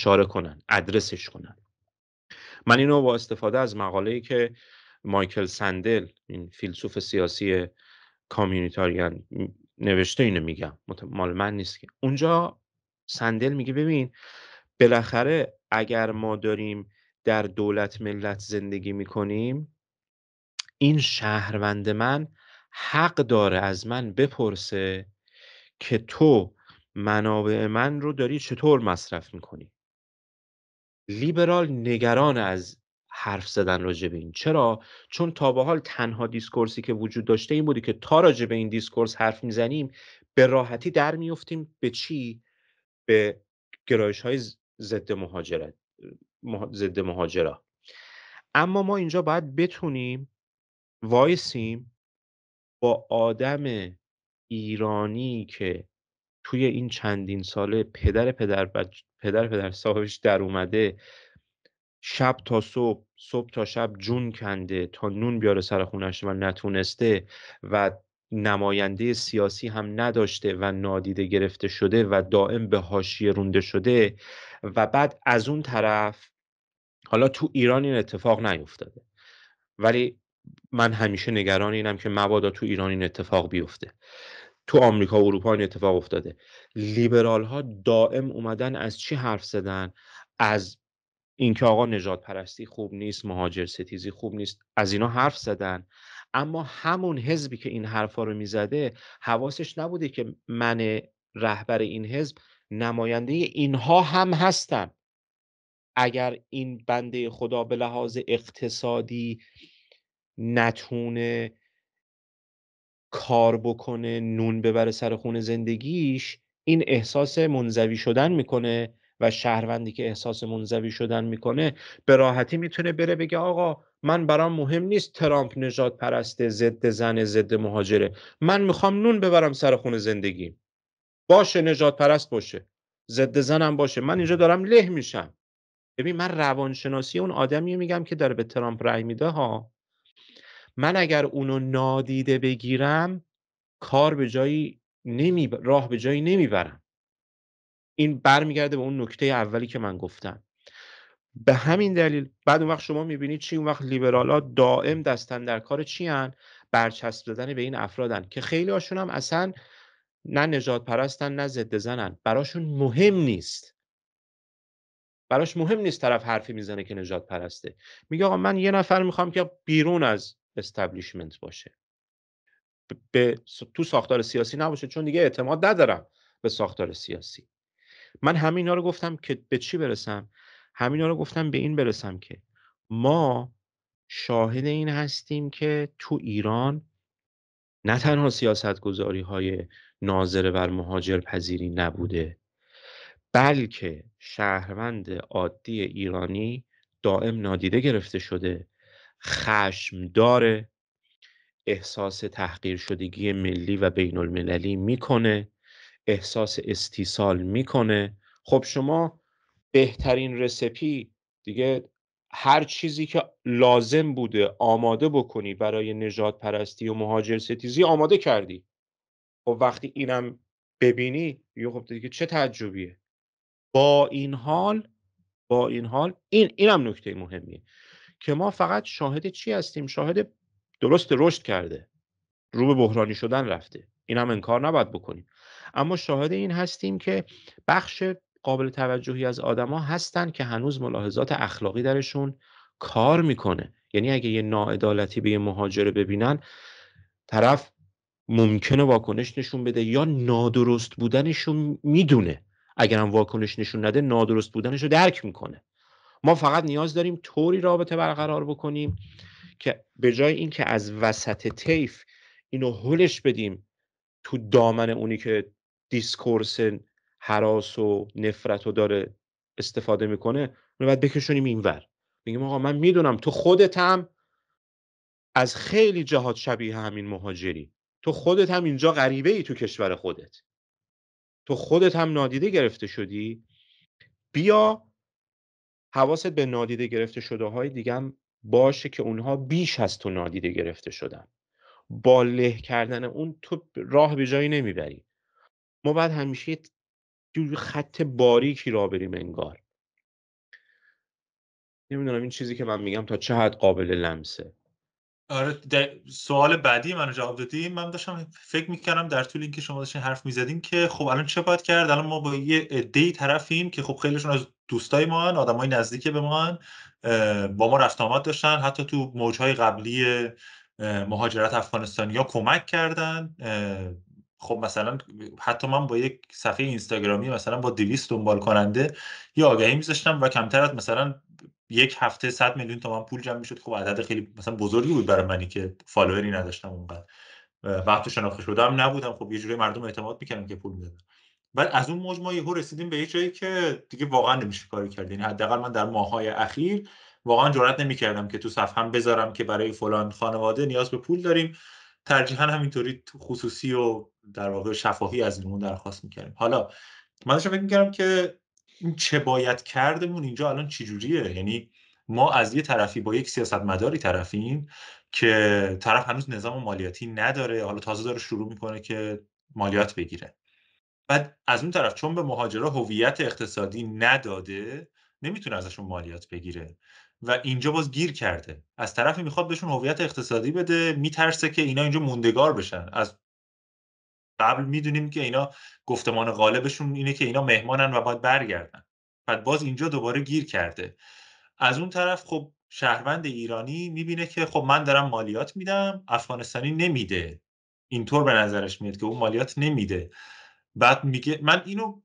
اشاره کنن ادرسش کنن من اینو با استفاده از مقاله‌ای که مایکل سندل این فیلسوف سیاسی کامیونیتاریان یعنی نوشته اینو میگم مال من نیست که اونجا سندل میگه ببین بالاخره اگر ما داریم در دولت ملت زندگی میکنیم این شهروند من حق داره از من بپرسه که تو منابع من رو داری چطور مصرف میکنی لیبرال نگران از حرف زدن راجع به این چرا چون تا به حال تنها دیسکورسی که وجود داشته این بودی که تا راجع به این دیسکورس حرف میزنیم به راحتی در میفتیم به چی به گرایش های ضد مهاجرت ضد مهاجرا اما ما اینجا باید بتونیم وایسیم با آدم ایرانی که توی این چندین ساله پدر پدر پدر پدر صاحبش در اومده شب تا صبح صبح تا شب جون کنده تا نون بیاره سر خونش و نتونسته و نماینده سیاسی هم نداشته و نادیده گرفته شده و دائم به حاشیه رونده شده و بعد از اون طرف حالا تو ایران این اتفاق نیفتاده ولی من همیشه نگران اینم که مبادا تو ایران این اتفاق بیفته تو آمریکا و اروپا این اتفاق افتاده لیبرال ها دائم اومدن از چی حرف زدن از اینکه آقا نجات پرستی خوب نیست مهاجر ستیزی خوب نیست از اینا حرف زدن اما همون حزبی که این حرفا رو میزده حواسش نبوده که من رهبر این حزب نماینده اینها هم هستم اگر این بنده خدا به لحاظ اقتصادی نتونه کار بکنه نون ببره سر خون زندگیش این احساس منزوی شدن میکنه و شهروندی که احساس منزوی شدن میکنه به راحتی میتونه بره بگه آقا من برام مهم نیست ترامپ نجات پرسته ضد زن ضد مهاجره من میخوام نون ببرم سر خونه زندگی باشه نجات پرست باشه ضد زنم باشه من اینجا دارم له میشم ببین من روانشناسی اون آدمی میگم که داره به ترامپ رأی میده ها من اگر اونو نادیده بگیرم کار به جایی نمی... راه به جایی نمیبرم این برمیگرده به اون نکته اولی که من گفتم به همین دلیل بعد اون وقت شما میبینید چی اون وقت ها دائم دستن در کار چی هن؟ برچسب دادن به این افرادن که خیلی هاشون هم اصلا نه نجات پرستن نه ضد زنن براشون مهم نیست براش مهم نیست طرف حرفی میزنه که نجات پرسته میگه آقا من یه نفر میخوام که بیرون از استبلیشمنت باشه به تو ساختار سیاسی نباشه چون دیگه اعتماد ندارم به ساختار سیاسی من همینا رو گفتم که به چی برسم همینا رو گفتم به این برسم که ما شاهد این هستیم که تو ایران نه تنها سیاست گذاری های ناظر بر مهاجر پذیری نبوده بلکه شهروند عادی ایرانی دائم نادیده گرفته شده خشم داره احساس تحقیر شدگی ملی و بین المللی میکنه احساس استیصال میکنه خب شما بهترین رسپی دیگه هر چیزی که لازم بوده آماده بکنی برای نجات پرستی و مهاجر ستیزی آماده کردی خب وقتی اینم ببینی یه خب دیگه چه تعجبیه با این حال با این حال این اینم نکته مهمیه که ما فقط شاهد چی هستیم شاهد درست رشد کرده رو به بحرانی شدن رفته این هم انکار نباید بکنیم اما شاهد این هستیم که بخش قابل توجهی از آدما هستن که هنوز ملاحظات اخلاقی درشون کار میکنه یعنی اگه یه ناعدالتی به یه مهاجره ببینن طرف ممکنه واکنش نشون بده یا نادرست بودنشون میدونه اگر واکنش نشون نده نادرست بودنش رو درک میکنه ما فقط نیاز داریم طوری رابطه برقرار بکنیم که به جای اینکه از وسط طیف اینو هلش بدیم تو دامن اونی که دیسکورس حراس و نفرت رو داره استفاده میکنه اونو باید بکشونیم اینور میگیم آقا من میدونم تو خودت هم از خیلی جهات شبیه همین مهاجری تو خودت هم اینجا غریبه ای تو کشور خودت تو خودت هم نادیده گرفته شدی بیا حواست به نادیده گرفته شده های دیگه باشه که اونها بیش از تو نادیده گرفته شدن با له کردن اون تو راه به جایی نمیبری ما باید همیشه جور خط باریکی را بریم انگار نمیدونم این چیزی که من میگم تا چه حد قابل لمسه آره سوال بعدی منو جواب دادی من داشتم فکر میکنم در طول اینکه شما داشتین حرف میزدین که خب الان چه باید کرد الان ما با یه عده طرفیم که خب خیلیشون از دوستای ما آدمای نزدیک به ما با ما رفت آمد داشتن حتی تو موجهای قبلی مهاجرت یا کمک کردن خب مثلا حتی من با یک صفحه اینستاگرامی مثلا با 200 دنبال کننده یه آگهی میذاشتم و کمتر از مثلا یک هفته 100 میلیون تومن پول جمع میشد خب عدد خیلی مثلا بزرگی بود برای منی که فالووری نداشتم اونقدر و وقت شناخته شدم نبودم خب یه جوری مردم اعتماد میکردن که پول میدادم بعد از اون موج ما یهو رسیدیم به یه جایی که دیگه واقعا نمیشه کاری کرد یعنی حداقل من در ماهای اخیر واقعا جرئت نمیکردم که تو هم بذارم که برای فلان خانواده نیاز به پول داریم ترجیحا همینطوری خصوصی و در واقع شفاهی از اینمون درخواست میکردیم حالا من داشتم فکر میکردم که این چه باید کردمون اینجا الان چجوریه یعنی ما از یه طرفی با یک سیاست مداری طرفیم که طرف هنوز نظام مالیاتی نداره حالا تازه داره شروع میکنه که مالیات بگیره بعد از اون طرف چون به مهاجرا هویت اقتصادی نداده نمیتونه ازشون مالیات بگیره و اینجا باز گیر کرده از طرفی میخواد بهشون هویت اقتصادی بده میترسه که اینا اینجا موندگار بشن از قبل میدونیم که اینا گفتمان غالبشون اینه که اینا مهمانن و باید برگردن بعد باز اینجا دوباره گیر کرده از اون طرف خب شهروند ایرانی میبینه که خب من دارم مالیات میدم افغانستانی نمیده اینطور به نظرش میاد که اون مالیات نمیده بعد میگه من اینو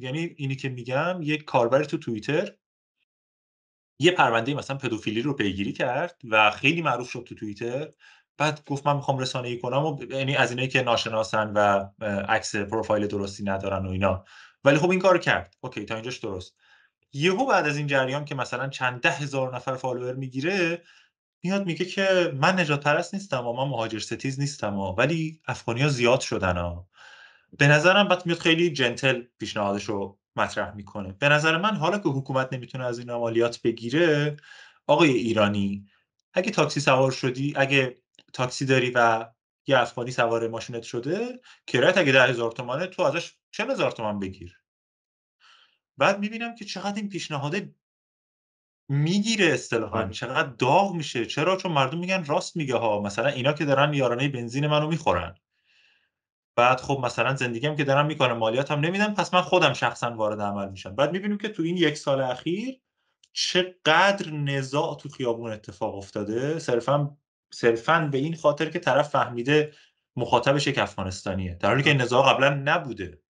یعنی اینی که میگم یک کاربر تو توییتر یه پرونده مثلا پدوفیلی رو پیگیری کرد و خیلی معروف شد تو توییتر بعد گفت من میخوام رسانه ای کنم و یعنی از اینایی که ناشناسن و عکس پروفایل درستی ندارن و اینا ولی خب این کار کرد اوکی تا اینجاش درست یهو بعد از این جریان که مثلا چند ده هزار نفر فالوور میگیره میاد میگه که من نجات پرست نیستم و من مهاجر ستیز نیستم ولی افغانی ها زیاد شدن ها به نظرم بعد میاد خیلی جنتل پیشنهادش رو مطرح میکنه به نظر من حالا که حکومت نمیتونه از این مالیات بگیره آقای ایرانی اگه تاکسی سوار شدی اگه تاکسی داری و یه افغانی سوار ماشینت شده کرایت اگه ده هزار تومانه تو ازش چه هزار تومان بگیر بعد میبینم که چقدر این پیشنهاد میگیره اصطلاحا آره. چقدر داغ میشه چرا چون مردم میگن راست میگه ها مثلا اینا که دارن یارانه بنزین منو میخورن بعد خب مثلا زندگیم که دارم میکنه مالیاتم نمیدم پس من خودم شخصا وارد عمل میشم بعد میبینیم که تو این یک سال اخیر چقدر نزاع تو خیابون اتفاق افتاده صرفا صرفا به این خاطر که طرف فهمیده مخاطبش یک افغانستانیه در حالی که این نزاع قبلا نبوده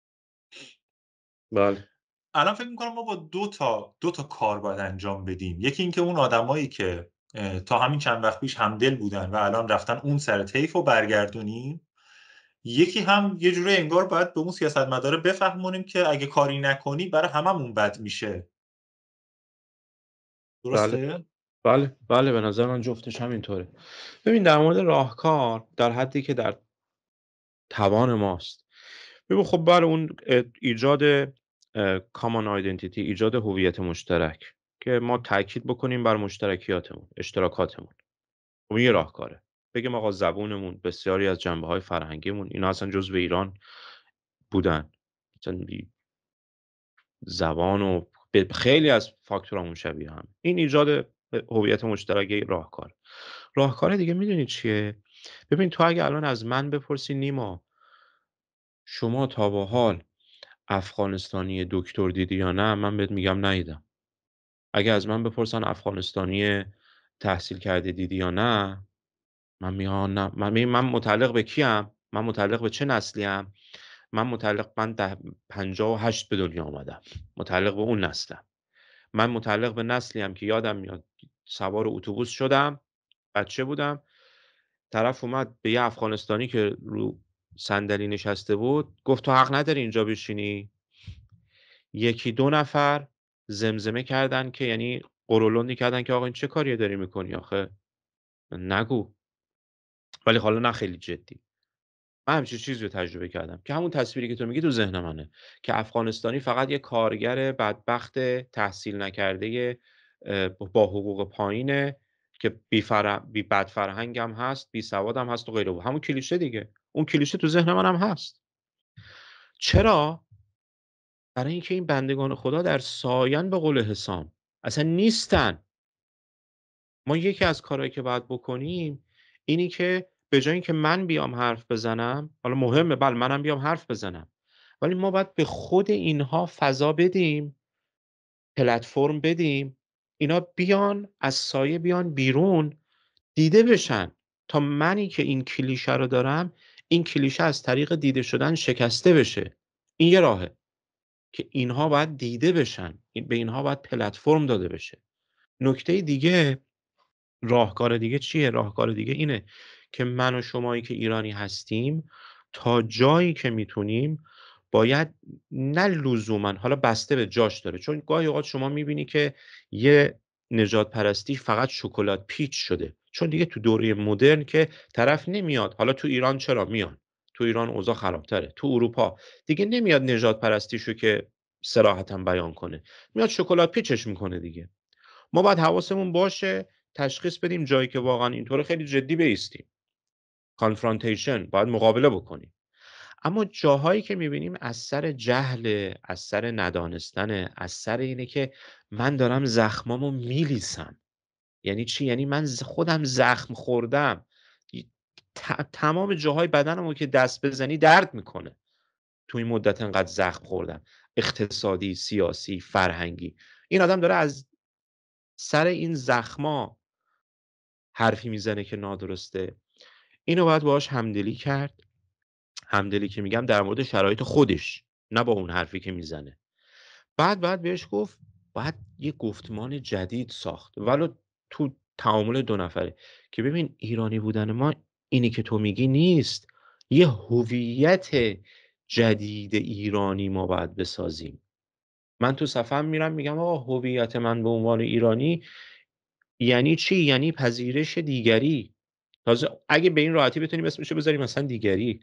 بله الان فکر میکنم ما با دو تا دو تا کار باید انجام بدیم یکی اینکه اون آدمایی که تا همین چند وقت پیش همدل بودن و الان رفتن اون سر طیف و برگردونیم یکی هم یه جوری انگار باید به اون مداره بفهمونیم که اگه کاری نکنی برای هممون بد میشه درسته؟ بله. بله. بله به نظر من جفتش همینطوره ببین در مورد راهکار در حدی که در توان ماست ببین خب برای بله، اون ایجاد کامان آیدنتیتی ایجاد هویت مشترک که ما تاکید بکنیم بر مشترکیاتمون اشتراکاتمون خب، اون یه راهکاره بگیم آقا زبونمون بسیاری از جنبه های فرهنگیمون اینا اصلا جز به ایران بودن زبان و خیلی از فاکتورامون شبیه هم این ایجاد هویت مشترک راهکار راهکار دیگه میدونی چیه ببین تو اگه الان از من بپرسی نیما شما تا به حال افغانستانی دکتر دیدی یا نه من بهت میگم نهیدم. اگه از من بپرسن افغانستانی تحصیل کرده دیدی یا نه من میان نه من می من متعلق به کیم من متعلق به چه نسلیم من متعلق من ده پنجاه و هشت به دنیا آمدم متعلق به اون نسلم من متعلق به نسلیم که یادم میاد سوار اتوبوس شدم بچه بودم طرف اومد به یه افغانستانی که رو صندلی نشسته بود گفت تو حق نداری اینجا بشینی یکی دو نفر زمزمه کردن که یعنی قرولندی کردن که آقا این چه کاری داری میکنی آخه نگو ولی حالا نه خیلی جدی من همچین چیزی رو تجربه کردم که همون تصویری که تو میگی تو ذهن منه که افغانستانی فقط یه کارگر بدبخت تحصیل نکرده با حقوق پایینه که بی, فر... بی بد هم هست بی سواد هست و غیره همون کلیشه دیگه اون کلیشه تو ذهن من هم هست چرا برای اینکه این بندگان خدا در ساین به قول حسام اصلا نیستن ما یکی از کارهایی که باید بکنیم اینی که به جای اینکه من بیام حرف بزنم حالا مهمه بل منم بیام حرف بزنم ولی ما باید به خود اینها فضا بدیم پلتفرم بدیم اینا بیان از سایه بیان بیرون دیده بشن تا منی که این کلیشه رو دارم این کلیشه از طریق دیده شدن شکسته بشه این یه راهه که اینها باید دیده بشن به اینها باید پلتفرم داده بشه نکته دیگه راهکار دیگه چیه راهکار دیگه اینه که من و شمایی که ایرانی هستیم تا جایی که میتونیم باید نه لزوما حالا بسته به جاش داره چون گاهی اوقات شما میبینی که یه نجات پرستی فقط شکلات پیچ شده چون دیگه تو دوره مدرن که طرف نمیاد حالا تو ایران چرا میان تو ایران اوضاع خرابتره تو اروپا دیگه نمیاد نجات پرستیشو که سراحتا بیان کنه میاد شکلات پیچش میکنه دیگه ما باید حواسمون باشه تشخیص بدیم جایی که واقعا اینطور خیلی جدی بیستیم کانفرانتیشن باید مقابله بکنیم اما جاهایی که میبینیم از سر جهل از سر ندانستن از سر اینه که من دارم زخمامو میلیسم یعنی چی یعنی من خودم زخم خوردم تمام جاهای بدنمو که دست بزنی درد میکنه تو این مدت انقدر زخم خوردم اقتصادی سیاسی فرهنگی این آدم داره از سر این زخما حرفی میزنه که نادرسته اینو باید باهاش همدلی کرد همدلی که میگم در مورد شرایط خودش نه با اون حرفی که میزنه بعد بعد بهش گفت باید یه گفتمان جدید ساخت ولو تو تعامل دو نفره که ببین ایرانی بودن ما اینی که تو میگی نیست یه هویت جدید ایرانی ما باید بسازیم من تو صفم میرم میگم آقا هویت من به عنوان ایرانی یعنی چی یعنی پذیرش دیگری تازه اگه به این راحتی بتونیم اسمشو بذاریم مثلا دیگری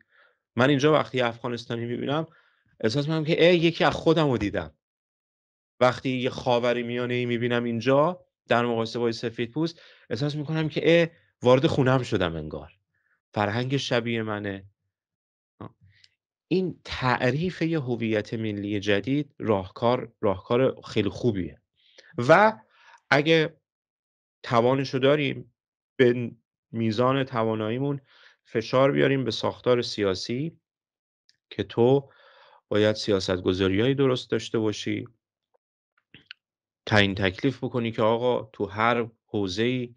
من اینجا وقتی افغانستانی میبینم احساس میکنم که ای یکی از خودم رو دیدم وقتی یه خاوری میانه ای میبینم اینجا در مقایسه با سفید پوست احساس میکنم که ای وارد خونم شدم انگار فرهنگ شبیه منه این تعریف یه هویت ملی جدید راهکار راهکار خیلی خوبیه و اگه توانشو داریم به میزان تواناییمون فشار بیاریم به ساختار سیاسی که تو باید سیاست گذاری درست داشته باشی تعیین تکلیف بکنی که آقا تو هر حوزه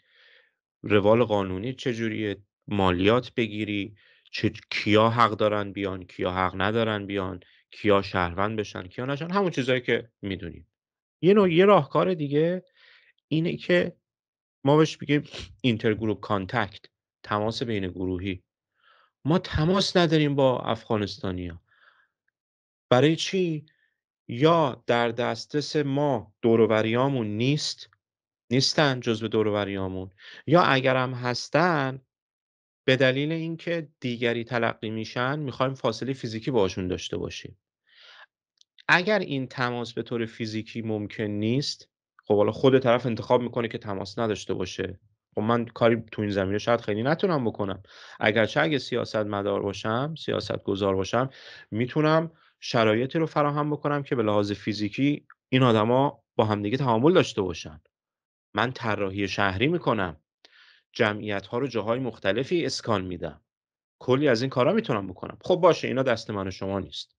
روال قانونی چجوریه مالیات بگیری چه کیا حق دارن بیان کیا حق ندارن بیان کیا شهروند بشن کیا نشن همون چیزهایی که میدونیم یه نوع یه راهکار دیگه اینه که ما بهش میگیم اینترگروپ کانتکت تماس بین گروهی ما تماس نداریم با افغانستانیا برای چی یا در دسترس ما دوروریامون نیست نیستن جزو دوروریامون یا اگر هم هستن به دلیل اینکه دیگری تلقی میشن میخوایم فاصله فیزیکی باشون داشته باشیم اگر این تماس به طور فیزیکی ممکن نیست خب حالا خود طرف انتخاب میکنه که تماس نداشته باشه خب من کاری تو این زمینه شاید خیلی نتونم بکنم اگرچه اگه سیاست مدار باشم سیاست گذار باشم میتونم شرایطی رو فراهم بکنم که به لحاظ فیزیکی این آدما با همدیگه تعامل داشته باشن من طراحی شهری میکنم جمعیت ها رو جاهای مختلفی اسکان میدم کلی از این کارا میتونم بکنم خب باشه اینا دست من و شما نیست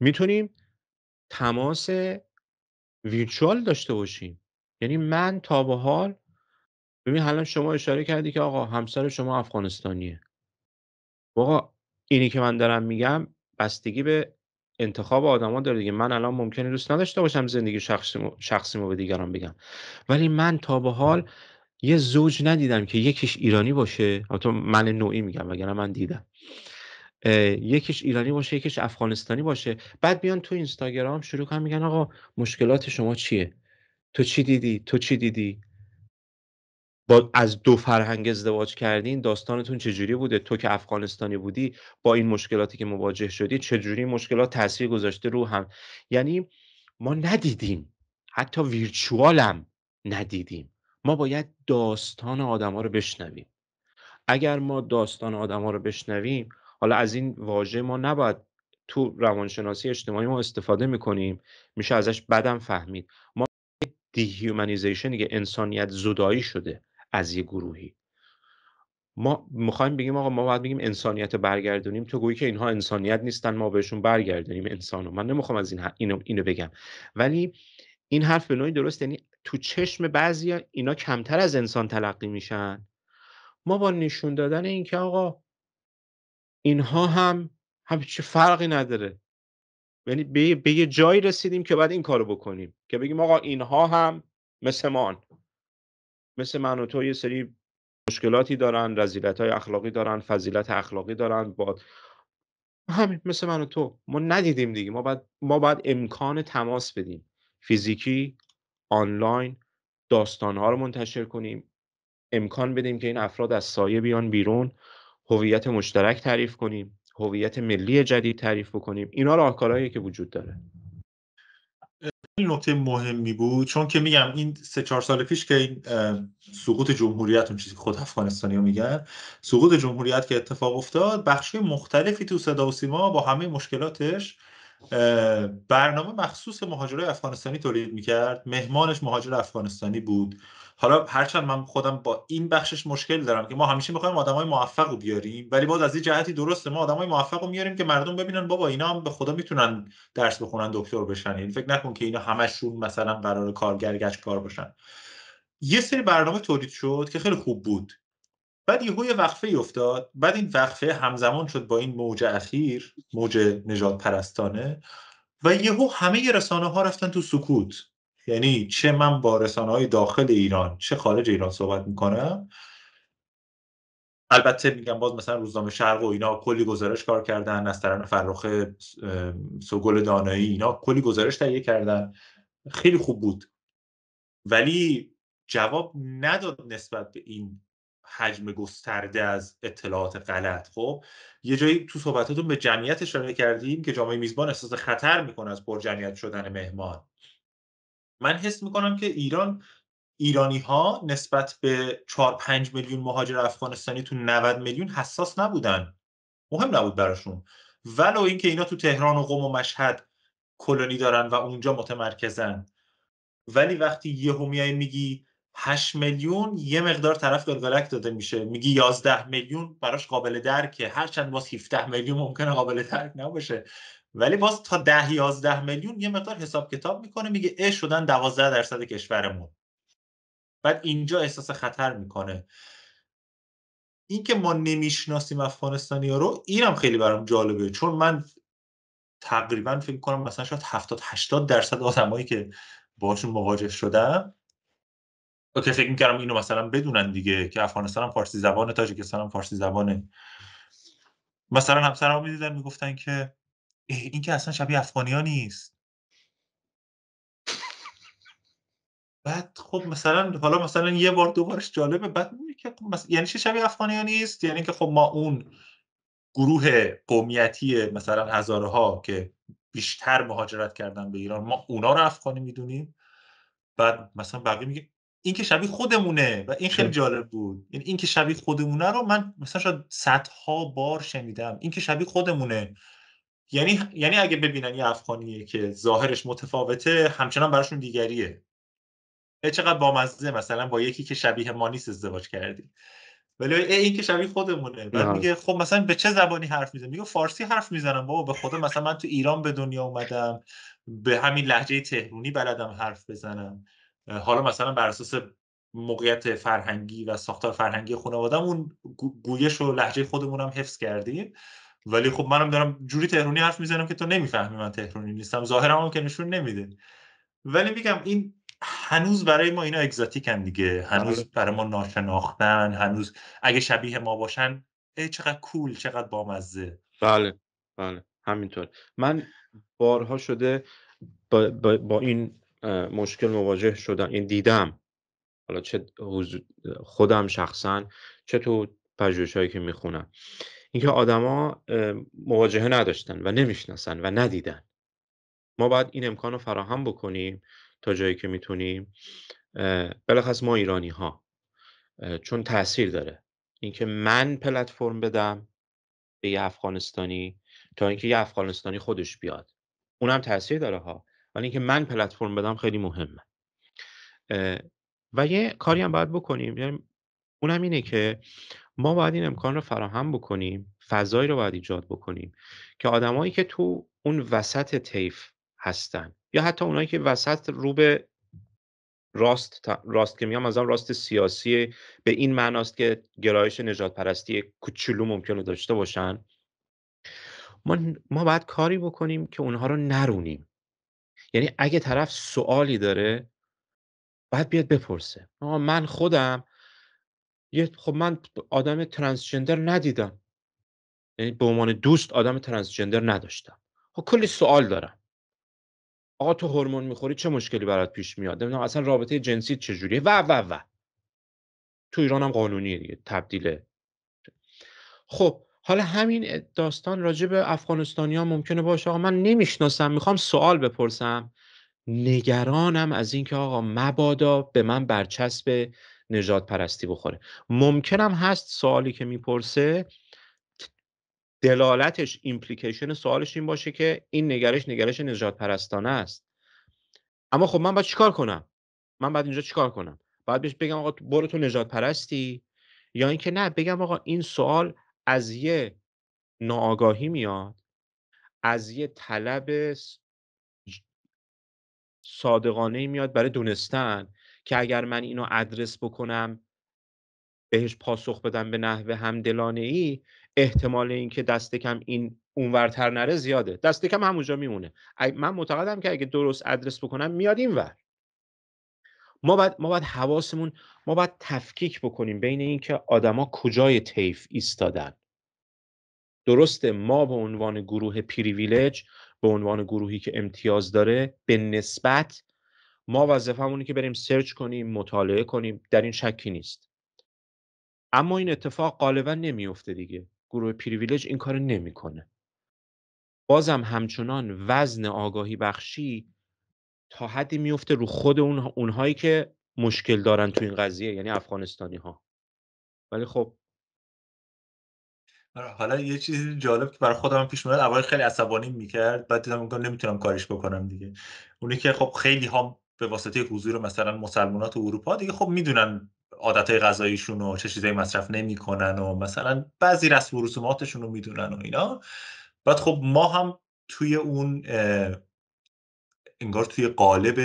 میتونیم تماس ویچوال داشته باشیم یعنی من تا به حال ببین حالا شما اشاره کردی که آقا همسر شما افغانستانیه آقا اینی که من دارم میگم بستگی به انتخاب آدما داره دیگه من الان ممکنه دوست نداشته باشم زندگی شخصی رو به دیگران بگم ولی من تا به حال یه زوج ندیدم که یکیش ایرانی باشه من نوعی میگم وگرنه من دیدم یکیش ایرانی باشه یکیش افغانستانی باشه بعد بیان تو اینستاگرام شروع کنن میگن آقا مشکلات شما چیه تو چی دیدی تو چی دیدی با از دو فرهنگ ازدواج کردین داستانتون چجوری بوده تو که افغانستانی بودی با این مشکلاتی که مواجه شدی چجوری مشکلات تاثیر گذاشته رو هم یعنی ما ندیدیم حتی ویرچوالم ندیدیم ما باید داستان آدما رو بشنویم اگر ما داستان آدما رو بشنویم حالا از این واژه ما نباید تو روانشناسی اجتماعی ما استفاده میکنیم میشه ازش بدم فهمید ما دیهیومنیزیشن دیگه انسانیت زدایی شده از یه گروهی ما میخوایم بگیم آقا ما باید بگیم انسانیت برگردونیم تو گویی که اینها انسانیت نیستن ما بهشون برگردونیم انسانو من نمیخوام از این اینو, اینو بگم ولی این حرف به نوعی درست یعنی تو چشم بعضی اینا کمتر از انسان تلقی میشن ما با نشون دادن اینکه آقا اینها هم همچه فرقی نداره یعنی به یه جایی رسیدیم که باید این کارو بکنیم که بگیم آقا اینها هم مثل ما مثل من و تو یه سری مشکلاتی دارن رزیلت های اخلاقی دارن فضیلت اخلاقی دارن با همین مثل من و تو ما ندیدیم دیگه ما باید, ما باید امکان تماس بدیم فیزیکی آنلاین داستان ها رو منتشر کنیم امکان بدیم که این افراد از سایه بیان بیرون هویت مشترک تعریف کنیم هویت ملی جدید تعریف بکنیم اینا راهکارهایی که وجود داره نکته مهمی بود چون که میگم این سه چهار سال پیش که این سقوط جمهوریت اون چیزی خود افغانستانی میگن سقوط جمهوریت که اتفاق افتاد بخشی مختلفی تو صدا و سیما با همه مشکلاتش برنامه مخصوص مهاجرای افغانستانی تولید میکرد مهمانش مهاجر افغانستانی بود حالا هرچند من خودم با این بخشش مشکل دارم که ما همیشه میخوایم آدمای موفق رو بیاریم ولی باز از این جهتی درسته ما آدمای موفق رو میاریم که مردم ببینن بابا اینا هم به خدا میتونن درس بخونن دکتر بشن یعنی فکر نکن که اینا همشون مثلا قرار کارگر کار باشن یه سری برنامه تولید شد که خیلی خوب بود بعد یهو هوی وقفه ای افتاد بعد این وقفه همزمان شد با این موج اخیر موج نجات پرستانه و یهو همه رسانه ها رفتن تو سکوت یعنی چه من با رسانه های داخل ایران چه خارج ایران صحبت میکنم البته میگم باز مثلا روزنامه شرق و اینا کلی گزارش کار کردن از طرف فرخ سوگل دانایی اینا کلی گزارش تهیه کردن خیلی خوب بود ولی جواب نداد نسبت به این حجم گسترده از اطلاعات غلط خب یه جایی تو صحبتاتون به جمعیت اشاره کردیم که جامعه میزبان احساس خطر میکنه از پر جمعیت شدن مهمان من حس میکنم که ایران ایرانی ها نسبت به 4 5 میلیون مهاجر افغانستانی تو 90 میلیون حساس نبودن مهم نبود براشون ولو اینکه اینا تو تهران و قم و مشهد کلونی دارن و اونجا متمرکزن ولی وقتی یه همیای میگی 8 میلیون یه مقدار طرف گلگلک داده میشه میگی 11 میلیون براش قابل درکه هرچند باز 17 میلیون ممکنه قابل درک نباشه ولی باز تا ده یازده میلیون یه مقدار حساب کتاب میکنه میگه اه شدن دوازده درصد کشورمون بعد اینجا احساس خطر میکنه اینکه ما نمیشناسیم افغانستانی ها رو اینم خیلی برام جالبه چون من تقریبا فکر کنم مثلا شاید 70 80 درصد آدمایی که باشون مواجه شدم که فکر میکردم اینو مثلا بدونن دیگه که افغانستان هم فارسی زبانه تاجیکستان هم فارسی زبانه مثلا همسرم میدیدن میگفتن که این که اصلا شبیه افغانی ها نیست بعد خب مثلا حالا مثلا یه بار بارش جالبه بعد که خب مثلا یعنی چه شبیه افغانی ها نیست یعنی که خب ما اون گروه قومیتی مثلا هزاره ها که بیشتر مهاجرت کردن به ایران ما اونا رو افغانی میدونیم بعد مثلا بقیه میگه این که شبیه خودمونه و این خیلی جالب بود یعنی این که شبیه خودمونه رو من مثلا شاید صدها بار شنیدم این که شبیه خودمونه یعنی یعنی اگه ببینن یه افغانیه که ظاهرش متفاوته همچنان براشون دیگریه چقدر بامزه مثلا با یکی که شبیه ما نیست ازدواج کردیم ولی این که شبیه خودمونه بعد میگه خب مثلا به چه زبانی حرف میزنم میگه فارسی حرف میزنم بابا به خود مثلا من تو ایران به دنیا اومدم به همین لحجه تهرونی بلدم حرف بزنم حالا مثلا بر اساس موقعیت فرهنگی و ساختار فرهنگی خانواده‌مون اون گویش و لحجه خودمون حفظ کردیم ولی خب منم دارم جوری تهرونی حرف میزنم که تو نمیفهمی من تهرونی نیستم هم که نشون نمیده ولی میگم این هنوز برای ما اینا اگزاتیکن دیگه هنوز آره. برای ما ناشناختن هنوز اگه شبیه ما باشن ای چقدر کول چقدر بامزه بله بله همینطور من بارها شده با, با, با این مشکل مواجه شدم این دیدم حالا چه خودم شخصا چه تو هایی که میخونم اینکه آدما مواجهه نداشتن و نمیشناسن و ندیدن ما باید این امکان رو فراهم بکنیم تا جایی که میتونیم بالاخص ما ایرانی ها چون تاثیر داره اینکه من پلتفرم بدم به یه افغانستانی تا اینکه یه افغانستانی خودش بیاد اونم تاثیر داره ها ولی اینکه من پلتفرم بدم خیلی مهمه و یه کاری هم باید بکنیم یعنی اونم اینه که ما باید این امکان رو فراهم بکنیم فضایی رو باید ایجاد بکنیم که آدمایی که تو اون وسط طیف هستن یا حتی اونایی که وسط رو به راست راست که میگم از راست سیاسی به این معناست که گرایش نجات پرستی کوچولو ممکنه داشته باشن ما ما باید کاری بکنیم که اونها رو نرونیم یعنی اگه طرف سوالی داره باید بیاد بپرسه من خودم یه خب من آدم ترانسجندر ندیدم یعنی به عنوان دوست آدم ترانسجندر نداشتم خب کلی سوال دارم آقا تو هورمون میخوری چه مشکلی برات پیش میاد نمیدونم اصلا رابطه جنسی چجوریه و و و تو ایران هم قانونیه دیگه تبدیل خب حالا همین داستان راجع به افغانستانی ها ممکنه باشه آقا من نمیشناسم میخوام سوال بپرسم نگرانم از اینکه آقا مبادا به من برچسب نجات پرستی بخوره ممکنم هست سوالی که میپرسه دلالتش ایمپلیکیشن سوالش این باشه که این نگرش نگرش نجات پرستانه است اما خب من باید چیکار کنم من باید اینجا چیکار کنم باید بهش بگم آقا برو تو نجات پرستی یا اینکه نه بگم آقا این سوال از یه ناآگاهی میاد از یه طلب صادقانه میاد برای دونستن که اگر من اینو ادرس بکنم بهش پاسخ بدم به نحوه همدلانه ای احتمال اینکه دست کم این اونورتر نره زیاده دست کم همونجا میمونه من معتقدم که اگه درست ادرس بکنم میاد اینور ما باید ما باید حواسمون ما باید تفکیک بکنیم بین اینکه آدما کجای طیف ایستادن درسته ما به عنوان گروه پریویلج به عنوان گروهی که امتیاز داره به نسبت ما اونی که بریم سرچ کنیم مطالعه کنیم در این شکی نیست اما این اتفاق غالبا نمیفته دیگه گروه پریویلج این کار نمیکنه بازم همچنان وزن آگاهی بخشی تا حدی میفته رو خود اون اونهایی که مشکل دارن تو این قضیه یعنی افغانستانی ها ولی خب آره، حالا یه چیز جالب که برای خودم پیش میاد اول خیلی عصبانی میکرد بعد دیدم نمیتونم کاریش بکنم دیگه اونی که خب خیلی ها به واسطه حضور مثلا مسلمانات اروپا دیگه خب میدونن عادت های غذاییشون و چه چیزایی مصرف نمیکنن و مثلا بعضی رسم و رسوماتشون رو میدونن و اینا بعد خب ما هم توی اون انگار توی قالب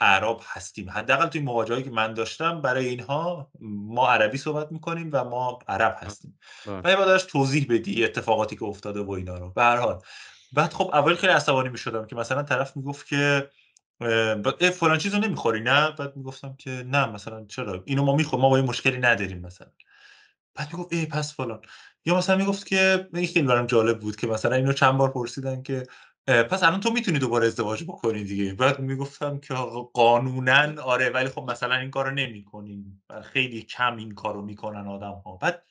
عرب هستیم حداقل توی مواجهه که من داشتم برای اینها ما عربی صحبت میکنیم و ما عرب هستیم ولی با داشت توضیح بدی اتفاقاتی که افتاده و اینا رو به هر حال بعد خب اول خیلی عصبانی میشدم که مثلا طرف میگفت که ا فلان چیزو نمیخوری نه بعد میگفتم که نه مثلا چرا اینو ما میخوریم ما با این مشکلی نداریم مثلا بعد میگفت ای پس فلان یا مثلا میگفت که خیلی برام جالب بود که مثلا اینو چند بار پرسیدن که پس الان تو میتونی دوباره ازدواج بکنی دیگه بعد میگفتم که قانونا آره ولی خب مثلا این کارو نمیکنیم خیلی کم این کارو میکنن آدم ها بعد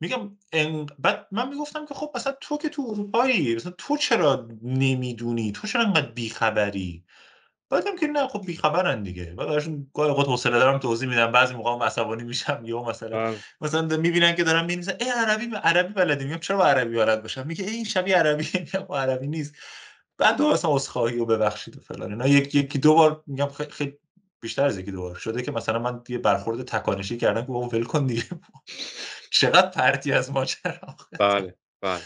میگم ان... بعد من میگفتم که خب مثلا تو که تو اروپایی مثلا تو چرا نمیدونی تو چرا انقدر بیخبری بعدم که نه خب بیخبرن دیگه بعد براشون گاهی اوقات حوصله دارم توضیح میدم بعضی موقع هم عصبانی میشم یا مثلا بله. مثلا میبینن که دارم میبینن ای عربی عربی بلدی میگم چرا با عربی بلد باشم میگه این شبیه عربی <laughs> میگم خب، عربی نیست بعد دو اصلا عذرخواهی و ببخشید و فلان اینا یک یکی دو بار میگم خیلی بیشتر از یکی دو بار شده که مثلا من یه برخورد تکانشی کردم که اون ول کن دیگه <laughs> چقدر پرتی از ما چرا؟ بله بله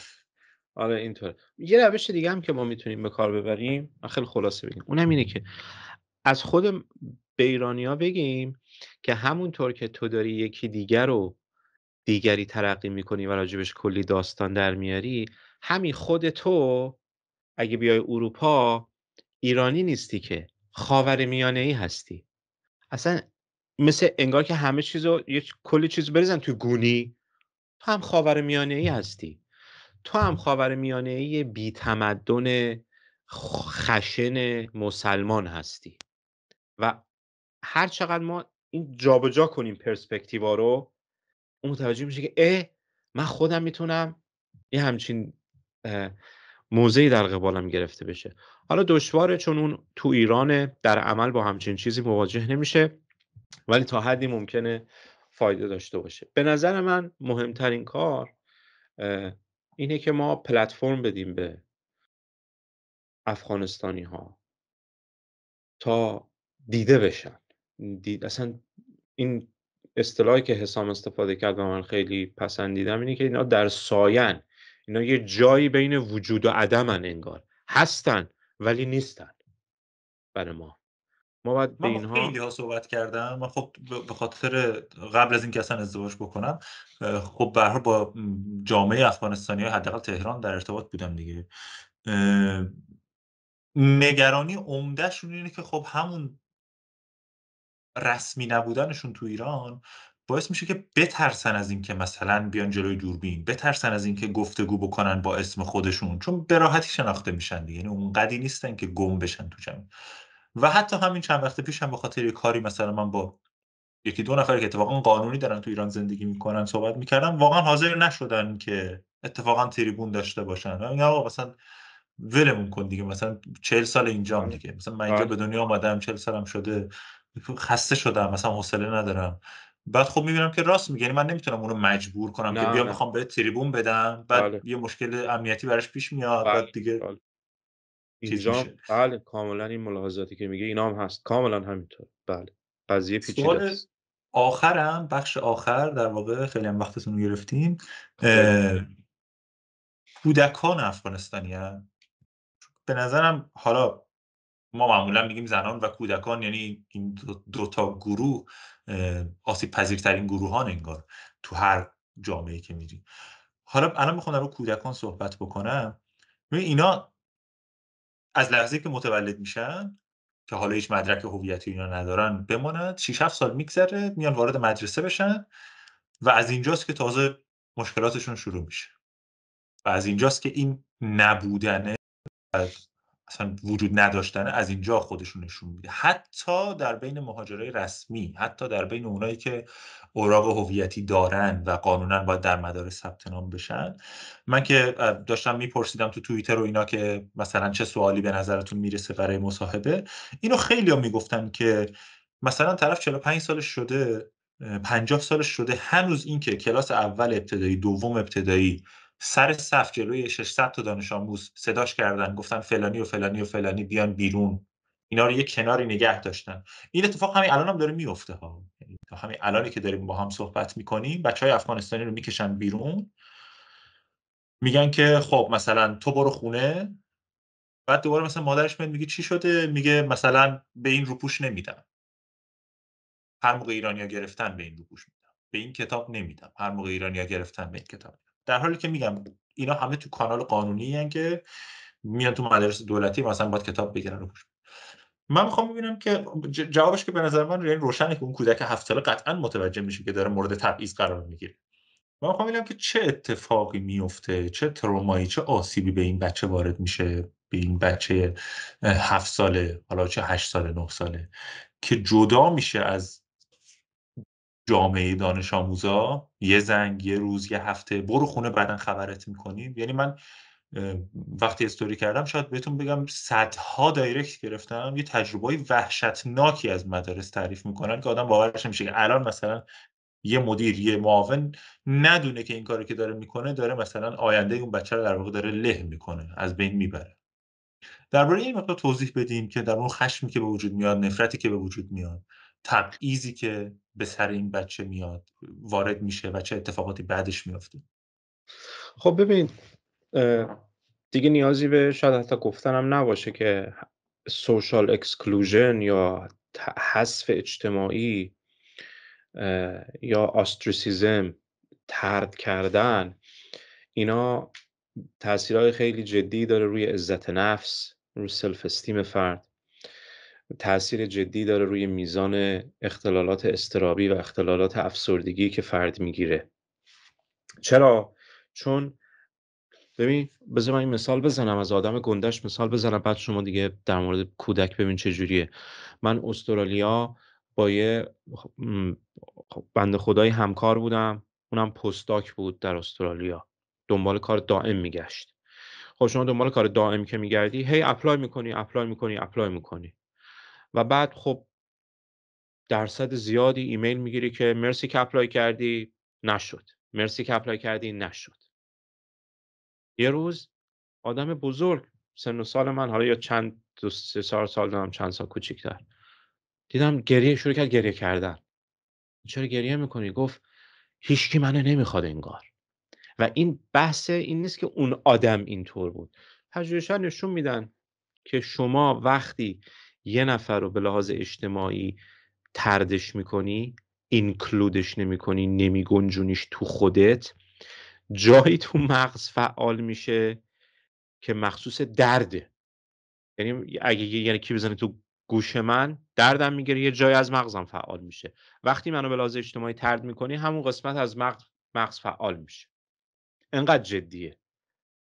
آره اینطور یه روش دیگه هم که ما میتونیم به کار ببریم خیلی خلاصه بگیم اونم اینه که از خود به ها بگیم که همونطور که تو داری یکی دیگر رو دیگری ترقی میکنی و راجبش کلی داستان در میاری همین خود تو اگه بیای اروپا ایرانی نیستی که خاور میانه ای هستی اصلا مثل انگار که همه چیزو رو کلی چیز بریزن تو گونی تو هم خاور میانه ای هستی تو هم خاور میانه ای بی تمدن خشن مسلمان هستی و هر چقدر ما این جابجا جا کنیم پرسپکتیوا رو اون متوجه میشه که اه من خودم میتونم یه همچین موزهی در قبالم گرفته بشه حالا دشواره چون اون تو ایرانه در عمل با همچین چیزی مواجه نمیشه ولی تا حدی ممکنه فایده داشته باشه به نظر من مهمترین کار اینه که ما پلتفرم بدیم به افغانستانی ها تا دیده بشن اصلا این اصطلاحی که حسام استفاده کرد و من خیلی پسندیدم اینه که اینا در ساین اینا یه جایی بین وجود و عدمن انگار هستن ولی نیستن برای ما ما باید به اینها ها صحبت کردم من خب به خاطر قبل از اینکه اصلا ازدواج بکنم خب به با جامعه افغانستانی حداقل تهران در ارتباط بودم دیگه نگرانی عمدهشون اینه که خب همون رسمی نبودنشون تو ایران باعث میشه که بترسن از اینکه مثلا بیان جلوی دوربین بترسن از اینکه گفتگو بکنن با اسم خودشون چون به راحتی شناخته میشن دیگه یعنی اونقدی نیستن که گم بشن تو جمع و حتی همین چند وقت پیش هم به خاطر کاری مثلا من با یکی دو نفر که اتفاقا قانونی دارن تو ایران زندگی میکنن صحبت میکردم واقعا حاضر نشدن که اتفاقا تریبون داشته باشن و میگم مثلا ولمون کن دیگه مثلا چهل سال اینجام آره. دیگه مثلا من اینجا آره. به دنیا آمدم چهل سالم شده خسته شدم مثلا حوصله ندارم بعد خب میبینم که راست میگه یعنی من نمیتونم اونو مجبور کنم که بیا میخوام به تریبون بدم بعد بله. یه مشکل امنیتی براش پیش میاد بعد بله، دیگه بله. اینجا بله کاملا این ملاحظاتی که میگه اینا هم هست کاملا همینطور بله قضیه پیچیده آخرم بخش آخر در واقع خیلی هم وقتتون گرفتیم کودکان افغانستانی به نظرم حالا ما معمولا میگیم زنان و کودکان یعنی این دو, تا گروه آسیب پذیرترین گروهان انگار تو هر جامعه که میریم حالا الان میخوام در رو کودکان صحبت بکنم اینا از لحظه که متولد میشن که حالا هیچ مدرک هویتی اینا ندارن بمانند 6 7 سال میگذره میان وارد مدرسه بشن و از اینجاست که تازه مشکلاتشون شروع میشه و از اینجاست که این نبودنه اصلا وجود نداشتن از اینجا خودشون نشون میده حتی در بین مهاجرای رسمی حتی در بین اونایی که اوراق هویتی دارن و قانونا باید در مدار ثبت نام بشن من که داشتم میپرسیدم تو توییتر و اینا که مثلا چه سوالی به نظرتون میرسه برای مصاحبه اینو خیلی هم میگفتن که مثلا طرف 45 سالش شده 50 سالش شده هنوز اینکه کلاس اول ابتدایی دوم ابتدایی سر صف جلوی 600 تا دانش آموز صداش کردن گفتن فلانی و فلانی و فلانی بیان بیرون اینا رو یه کناری نگه داشتن این اتفاق همین الان هم داره میفته ها یعنی همین الانی که داریم با هم صحبت میکنیم بچه های افغانستانی رو میکشن بیرون میگن که خب مثلا تو برو خونه بعد دوباره مثلا مادرش میاد میگه چی شده میگه مثلا به این روپوش نمیدم هر موقع ایرانیا گرفتن به این روپوش میدم به این کتاب نمیدم هر موقع ایرانیا گرفتن به این کتاب در حالی که میگم اینا همه تو کانال قانونی که میان تو مدارس دولتی مثلا باید کتاب بگیرن و من میخوام ببینم که جوابش که به نظر من یعنی روشنه که اون کودک هفت ساله قطعا متوجه میشه که داره مورد تبعیض قرار میگیره من میخوام ببینم که چه اتفاقی میفته چه ترومایی چه آسیبی به این بچه وارد میشه به این بچه هفت ساله حالا چه هشت ساله نه ساله که جدا میشه از جامعه دانش آموزا یه زنگ یه روز یه هفته برو خونه بعدا خبرت میکنیم یعنی من وقتی استوری کردم شاید بهتون بگم صدها دایرکت گرفتم یه تجربه وحشتناکی از مدارس تعریف میکنن که آدم باورش نمیشه که الان مثلا یه مدیر یه معاون ندونه که این کاری که داره میکنه داره مثلا آینده اون بچه رو در واقع داره له میکنه از بین میبره درباره این مقدار توضیح بدیم که در اون خشمی که به وجود میاد نفرتی که به وجود میاد تبعیضی که به سر این بچه میاد وارد میشه و چه اتفاقاتی بعدش میافته خب ببین دیگه نیازی به شاید حتی گفتنم نباشه که سوشال اکسکلوژن یا حذف اجتماعی یا آستریسیزم ترد کردن اینا تاثیرهای خیلی جدی داره روی عزت نفس روی سلف استیم فرد تاثیر جدی داره روی میزان اختلالات استرابی و اختلالات افسردگی که فرد میگیره چرا چون ببین بذار من این مثال بزنم از آدم گندش مثال بزنم بعد شما دیگه در مورد کودک ببین چجوریه من استرالیا با یه بند خدای همکار بودم اونم پستاک بود در استرالیا دنبال کار دائم میگشت خب شما دنبال کار دائم که میگردی هی اپلای میکنی اپلای میکنی اپلای میکنی و بعد خب درصد زیادی ایمیل میگیری که مرسی که اپلای کردی نشد مرسی که اپلای کردی نشد یه روز آدم بزرگ سن و سال من حالا یا چند دو سه سال سال دارم چند سال کوچیکتر دیدم گریه شروع کرد گریه کردن چرا گریه میکنی گفت هیچکی منو نمیخواد انگار و این بحث این نیست که اون آدم اینطور بود پژوهش‌ها نشون میدن که شما وقتی یه نفر رو به لحاظ اجتماعی تردش میکنی اینکلودش نمیکنی نمیگنجونیش تو خودت جایی تو مغز فعال میشه که مخصوص درده یعنی اگه یعنی کی بزنه تو گوش من دردم میگیره یه جایی از مغزم فعال میشه وقتی منو به لحاظ اجتماعی ترد میکنی همون قسمت از مغز مغز فعال میشه انقدر جدیه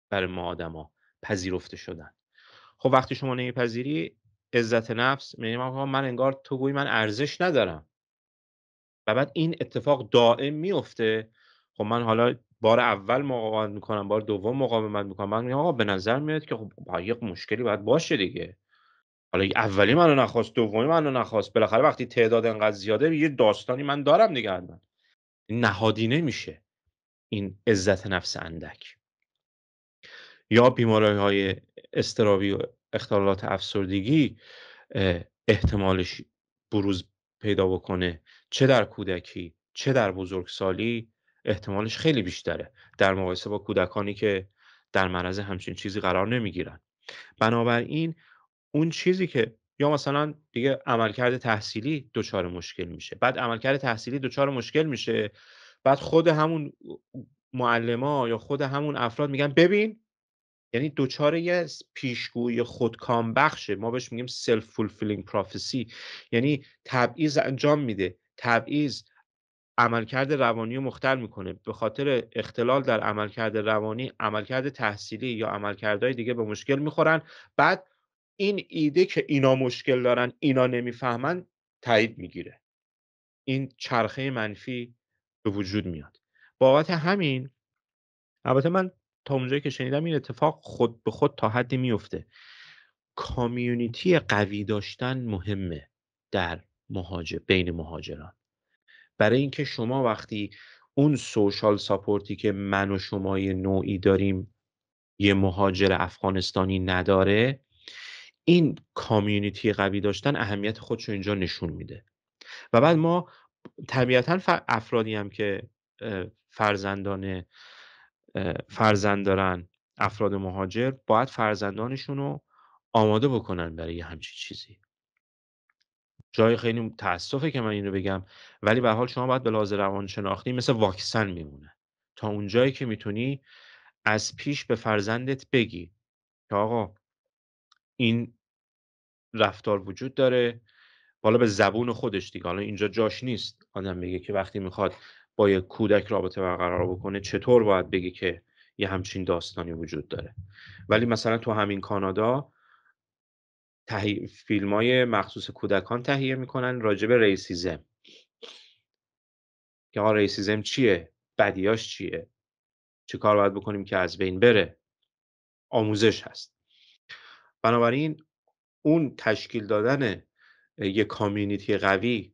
برای ما آدما پذیرفته شدن خب وقتی شما نمیپذیری عزت نفس میگم آقا من انگار تو گویی من ارزش ندارم و بعد این اتفاق دائم میفته خب من حالا بار اول مقاومت میکنم بار دوم مقاومت میکنم من میگم آقا به نظر میاد که خب یه مشکلی باید باشه دیگه حالا اولی منو نخواست دومی منو نخواست بالاخره وقتی تعداد انقدر زیاده یه داستانی من دارم دیگه نهادی نمیشه این عزت نفس اندک یا بیماری های استرابی و اختلالات افسردگی احتمالش بروز پیدا بکنه چه در کودکی چه در بزرگسالی احتمالش خیلی بیشتره در مقایسه با کودکانی که در معرض همچین چیزی قرار نمیگیرن بنابراین اون چیزی که یا مثلا دیگه عملکرد تحصیلی دچار مشکل میشه بعد عملکرد تحصیلی دچار مشکل میشه بعد خود همون معلما یا خود همون افراد میگن ببین یعنی دوچار یه پیشگویی خودکام بخشه ما بهش میگیم سلف فولفیلینگ پروفسی یعنی تبعیض انجام میده تبعیض عملکرد روانی رو مختل میکنه به خاطر اختلال در عملکرد روانی عملکرد تحصیلی یا عملکردهای دیگه به مشکل میخورن بعد این ایده که اینا مشکل دارن اینا نمیفهمن تایید میگیره این چرخه منفی به وجود میاد بابت همین البته من تا اونجایی که شنیدم این اتفاق خود به خود تا حدی میفته کامیونیتی قوی داشتن مهمه در مهاجر بین مهاجران برای اینکه شما وقتی اون سوشال ساپورتی که من و شمای نوعی داریم یه مهاجر افغانستانی نداره این کامیونیتی قوی داشتن اهمیت خودش رو اینجا نشون میده و بعد ما طبیعتا افرادی هم که فرزندان فرزند دارن افراد مهاجر باید فرزندانشون رو آماده بکنن برای همچین چیزی جای خیلی تاسفه که من این رو بگم ولی به حال شما باید به روان روانشناختی مثل واکسن میمونه تا اونجایی که میتونی از پیش به فرزندت بگی که آقا این رفتار وجود داره بالا به زبون خودش دیگه حالا اینجا جاش نیست آدم بگه که وقتی میخواد با یک کودک رابطه برقرار بکنه چطور باید بگه که یه همچین داستانی وجود داره ولی مثلا تو همین کانادا تحی... فیلم های مخصوص کودکان تهیه میکنن راجع به ریسیزم که آقا ریسیزم چیه بدیاش چیه چه کار باید بکنیم که از بین بره آموزش هست بنابراین اون تشکیل دادن یک کامیونیتی قوی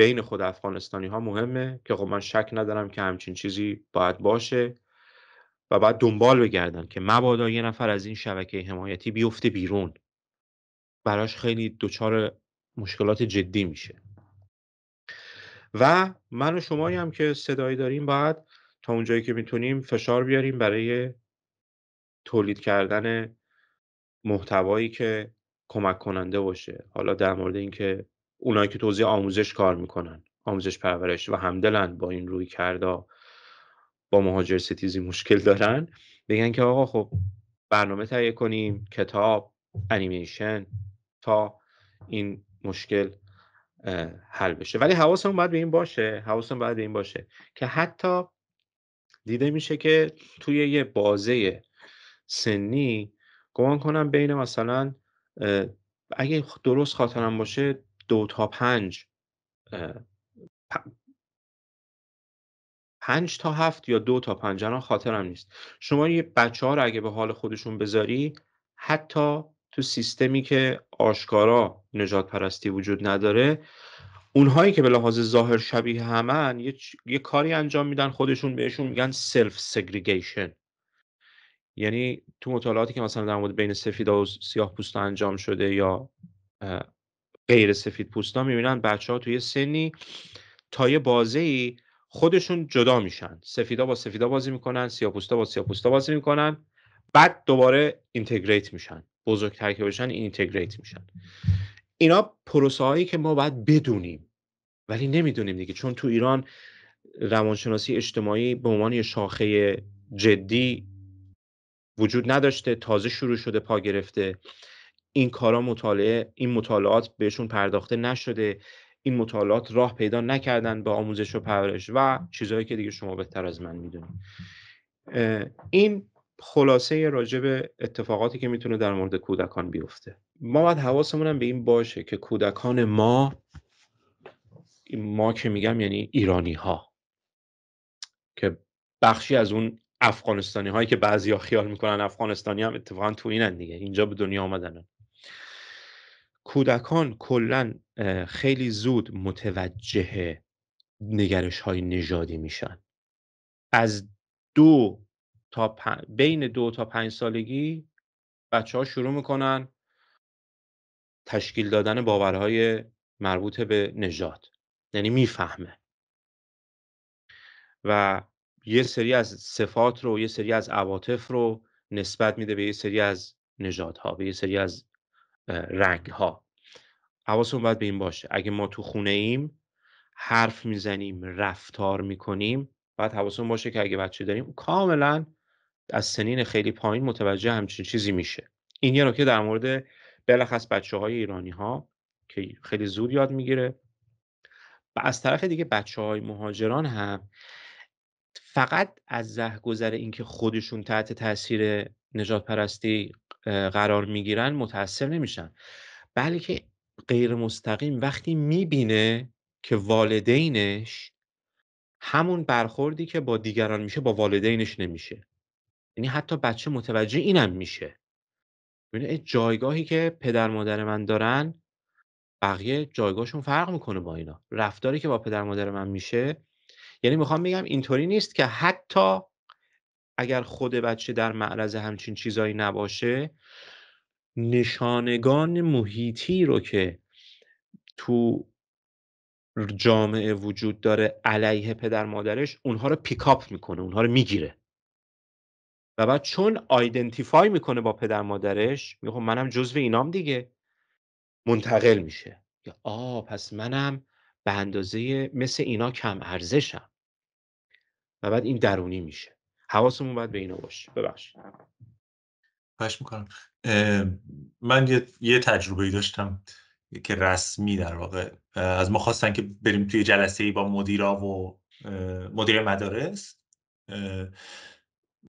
بین خود افغانستانی ها مهمه که خب من شک ندارم که همچین چیزی باید باشه و بعد دنبال بگردن که مبادا یه نفر از این شبکه حمایتی بیفته بیرون براش خیلی دچار مشکلات جدی میشه و من و شمایی هم که صدایی داریم باید تا اونجایی که میتونیم فشار بیاریم برای تولید کردن محتوایی که کمک کننده باشه حالا در مورد اینکه اونایی که توضیح آموزش کار میکنن آموزش پرورش و همدلن با این روی کرده با مهاجر ستیزی مشکل دارن بگن که آقا خب برنامه تهیه کنیم کتاب انیمیشن تا این مشکل حل بشه ولی حواسمون باید به این باشه حواسمون باید به این باشه که حتی دیده میشه که توی یه بازه سنی گمان کنم بین مثلا اگه درست خاطرم باشه دو تا پنج پنج تا هفت یا دو تا پنج الان خاطرم نیست شما یه بچه ها رو اگه به حال خودشون بذاری حتی تو سیستمی که آشکارا نجات پرستی وجود نداره اونهایی که به لحاظ ظاهر شبیه همن یه, کاری انجام میدن خودشون بهشون میگن سلف سگریگیشن یعنی تو مطالعاتی که مثلا در مورد بین سفید و سیاه پوست انجام شده یا غیر سفید پوستا میبینن بچه ها توی سنی تا یه بازه ای خودشون جدا میشن سفیدا با سفیدا بازی میکنن سیاپوستا با سیاپوستا بازی میکنن بعد دوباره اینتگریت میشن بزرگتر که بشن اینتگریت میشن اینا پروسه هایی که ما باید بدونیم ولی نمیدونیم دیگه چون تو ایران روانشناسی اجتماعی به عنوان یه شاخه جدی وجود نداشته تازه شروع شده پا گرفته این کارا مطالعه این مطالعات بهشون پرداخته نشده این مطالعات راه پیدا نکردن به آموزش و پرورش و چیزهایی که دیگه شما بهتر از من میدونید این خلاصه راجع به اتفاقاتی که میتونه در مورد کودکان بیفته ما باید حواسمون به این باشه که کودکان ما ما که میگم یعنی ایرانی ها که بخشی از اون افغانستانی هایی که بعضی ها خیال میکنن افغانستانی هم اتفاقا تو اینن دیگه اینجا به دنیا آمدن کودکان کلا خیلی زود متوجه نگرش های نژادی میشن از دو تا بین دو تا پنج سالگی بچه ها شروع میکنن تشکیل دادن باورهای مربوط به نژاد یعنی میفهمه و یه سری از صفات رو یه سری از عواطف رو نسبت میده به یه سری از نژادها به یه سری از رنگ ها حواسمون باید به این باشه اگه ما تو خونه ایم حرف میزنیم رفتار میکنیم باید حواسون باشه که اگه بچه داریم کاملا از سنین خیلی پایین متوجه همچین چیزی میشه این یه نکته در مورد بلخص بچه های ایرانی ها که خیلی زود یاد میگیره و از طرف دیگه بچه های مهاجران هم فقط از زهگذر اینکه خودشون تحت تاثیر نجات پرستی قرار میگیرن متاثر نمیشن بلکه غیر مستقیم وقتی میبینه که والدینش همون برخوردی که با دیگران میشه با والدینش نمیشه یعنی حتی بچه متوجه اینم میشه یعنی جایگاهی که پدر مادر من دارن بقیه جایگاهشون فرق میکنه با اینا رفتاری که با پدر مادر من میشه یعنی میخوام بگم اینطوری نیست که حتی اگر خود بچه در معرض همچین چیزایی نباشه نشانگان محیطی رو که تو جامعه وجود داره علیه پدر مادرش اونها رو پیکاپ میکنه اونها رو میگیره و بعد چون آیدنتیفای میکنه با پدر مادرش میگه خب منم جزو اینام دیگه منتقل میشه یا آ پس منم به اندازه مثل اینا کم ارزشم و بعد این درونی میشه حواسمون باید به اینا باشه ببخشید میکنم من یه, تجربه ای داشتم که رسمی در واقع از ما خواستن که بریم توی جلسه ای با مدیرا و مدیر مدارس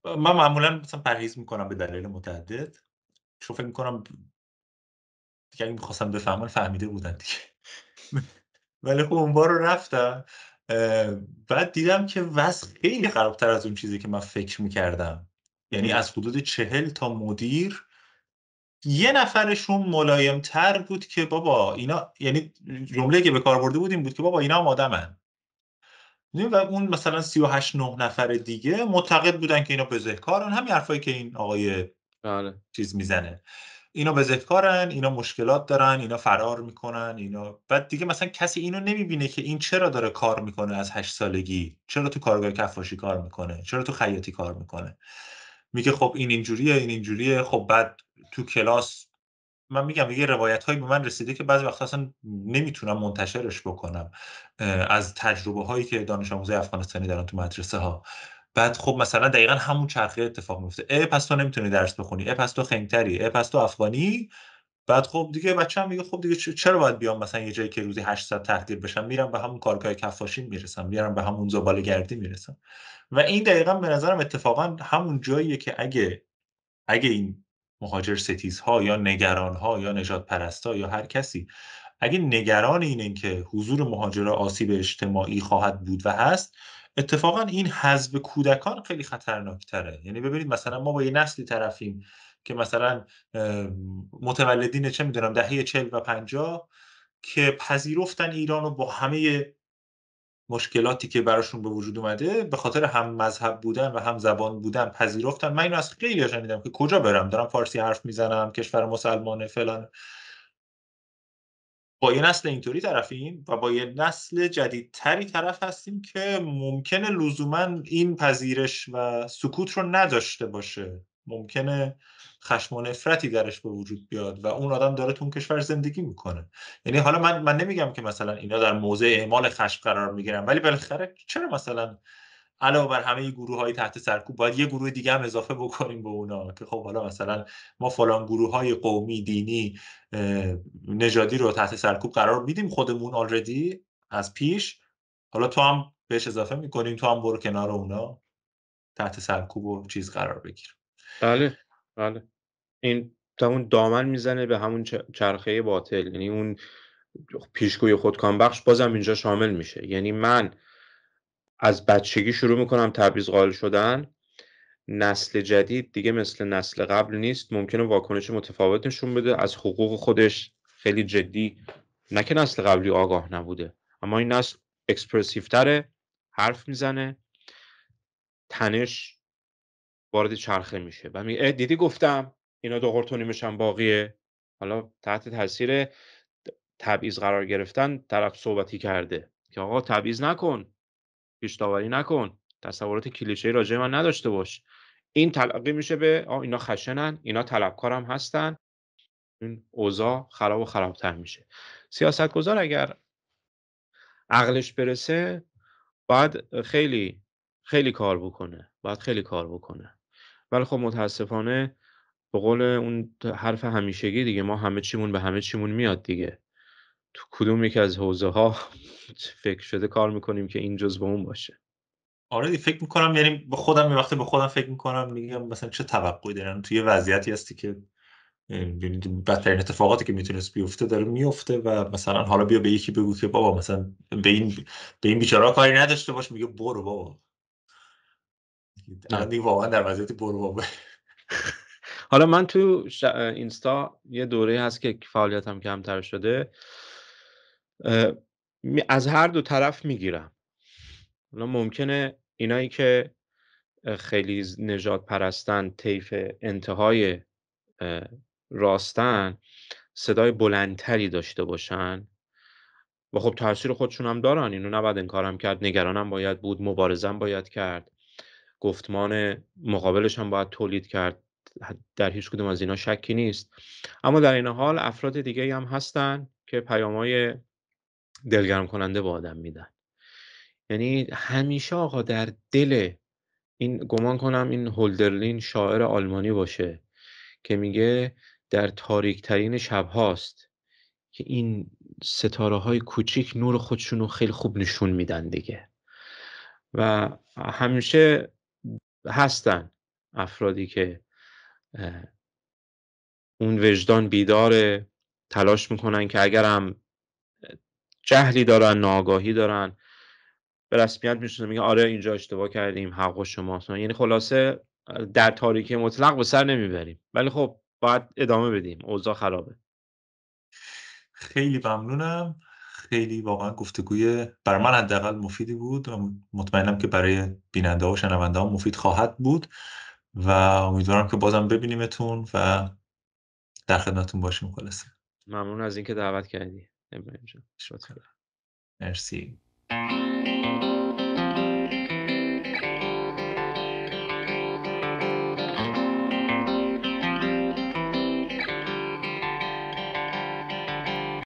من معمولا مثلا پرهیز میکنم به دلیل متعدد چون فکر میکنم دیگه اگه میخواستم بفهمن فهمیده بودن دیگه <laughs> ولی خب اون بار رفتم بعد دیدم که وضع خیلی خرابتر از اون چیزی که من فکر میکردم یعنی از حدود چهل تا مدیر یه نفرشون ملایمتر بود که بابا اینا یعنی جمله که به کار برده بودیم بود که بابا اینا هم آدمن و اون مثلا 38 نه نفر دیگه معتقد بودن که اینا بزهکارن همین حرفایی که این آقای بله. چیز میزنه اینا بزهکارن اینا مشکلات دارن اینا فرار میکنن اینا بعد دیگه مثلا کسی اینو نمیبینه که این چرا داره کار میکنه از هشت سالگی چرا تو کارگاه کفاشی کار میکنه چرا تو خیاطی کار میکنه میگه خب این اینجوریه این اینجوریه خب بعد تو کلاس من میگم یه روایت هایی به من رسیده که بعضی وقتا اصلا نمیتونم منتشرش بکنم از تجربه هایی که دانش آموزای افغانستانی دارن تو مدرسه ها بعد خب مثلا دقیقا همون چرخه اتفاق میفته ای پس تو نمیتونی درس بخونی ای پس تو خنگتری ای پس تو افغانی بعد خب دیگه هم میگه خب دیگه چرا باید بیام مثلا یه جایی که روزی 800 تقدیر بشم میرم به همون کارگاه کفاشین میرسم میرم به همون زباله گردی میرسم و این دقیقا به نظرم اتفاقا همون جاییه که اگه اگه این مهاجر ستیز ها یا نگران ها یا نجات پرستا یا هر کسی اگه نگران اینه که حضور مهاجر آسیب اجتماعی خواهد بود و هست اتفاقا این حزب کودکان خیلی خطرناک تره یعنی ببینید مثلا ما با یه نسلی طرفیم که مثلا متولدین چه میدونم دهه چل و پنجاه که پذیرفتن ایران رو با همه مشکلاتی که براشون به وجود اومده به خاطر هم مذهب بودن و هم زبان بودن پذیرفتن من اینو از خیلی شنیدم که کجا برم دارم فارسی حرف میزنم کشور مسلمانه فلان با یه نسل اینطوری طرفیم و با یه نسل جدیدتری طرف هستیم که ممکنه لزوما این پذیرش و سکوت رو نداشته باشه ممکنه خشم و نفرتی درش به وجود بیاد و اون آدم داره تو اون کشور زندگی میکنه یعنی حالا من من نمیگم که مثلا اینا در موضع اعمال خشم قرار میگیرن ولی بالاخره چرا مثلا علاوه بر همه گروه های تحت سرکوب باید یه گروه دیگه هم اضافه بکنیم به اونا که خب حالا مثلا ما فلان گروه های قومی دینی نژادی رو تحت سرکوب قرار میدیم خودمون آلردی از پیش حالا تو هم بهش اضافه میکنیم تو هم برو کنار اونا تحت سرکوب و چیز قرار بگیر بله بله این همون دامن میزنه به همون چرخه باطل یعنی اون پیشگوی خودکان بخش بازم اینجا شامل میشه یعنی من از بچگی شروع میکنم تبعیض قائل شدن نسل جدید دیگه مثل نسل قبل نیست ممکنه واکنش متفاوت نشون بده از حقوق خودش خیلی جدی نه که نسل قبلی آگاه نبوده اما این نسل اکسپرسیو تره حرف میزنه تنش وارد چرخه میشه و میگه دیدی گفتم اینا دو قرتونی میشن باقیه حالا تحت تاثیر تبعیض قرار گرفتن طرف صحبتی کرده که آقا تبعیض نکن پیشتاوری نکن تصورات کلیشه راجع من نداشته باش این تلقی میشه به اینا خشنن اینا هم هستن این اوضاع خراب و خرابتر میشه گذار اگر عقلش برسه باید خیلی خیلی کار بکنه باید خیلی کار بکنه ولی خب متاسفانه به قول اون حرف همیشگی دیگه ما همه چیمون به همه چیمون میاد دیگه تو کدوم یکی از حوزه ها <laughs> فکر شده کار میکنیم که این جزء اون باشه آره فکر میکنم یعنی به خودم یه وقتی به خودم فکر میکنم میگم مثلا چه توقعی دارن توی وضعیتی هستی که یعنی بدترین اتفاقاتی که میتونست بیفته داره میفته و مثلا حالا بیا به یکی بگو که بابا مثلا به این به این بیچاره کاری نداشته باش میگه برو بابا واقعا در وضعیت برو بابا <laughs> حالا من تو اینستا یه دوره هست که فعالیتم کمتر شده از هر دو طرف میگیرم حالا ممکنه اینایی که خیلی نجات پرستن طیف انتهای راستن صدای بلندتری داشته باشن و خب تاثیر خودشون هم دارن اینو نباید انکارم کرد نگرانم باید بود مبارزم باید کرد گفتمان مقابلش هم باید تولید کرد در هیچ کدوم از اینا شکی نیست اما در این حال افراد دیگه هم هستن که پیامهای دلگرم کننده با آدم میدن یعنی همیشه آقا در دل این گمان کنم این هولدرلین شاعر آلمانی باشه که میگه در تاریک ترین شب هاست که این ستاره های کوچیک نور خودشونو خیلی خوب نشون میدن دیگه و همیشه هستن افرادی که اون وجدان بیداره تلاش میکنن که اگرم جهلی دارن ناآگاهی دارن به رسمیت میشونه میگه آره اینجا اشتباه کردیم حق شماست یعنی خلاصه در تاریکی مطلق به سر نمیبریم ولی خب باید ادامه بدیم اوضاع خرابه خیلی ممنونم خیلی واقعا گفتگوی بر من حداقل مفیدی بود و مطمئنم که برای بیننده و شنونده ها مفید خواهد بود و امیدوارم که بازم ببینیمتون و در خدمتتون باشیم خلاصه ممنون از اینکه دعوت کردی نمیدونم شد مرسی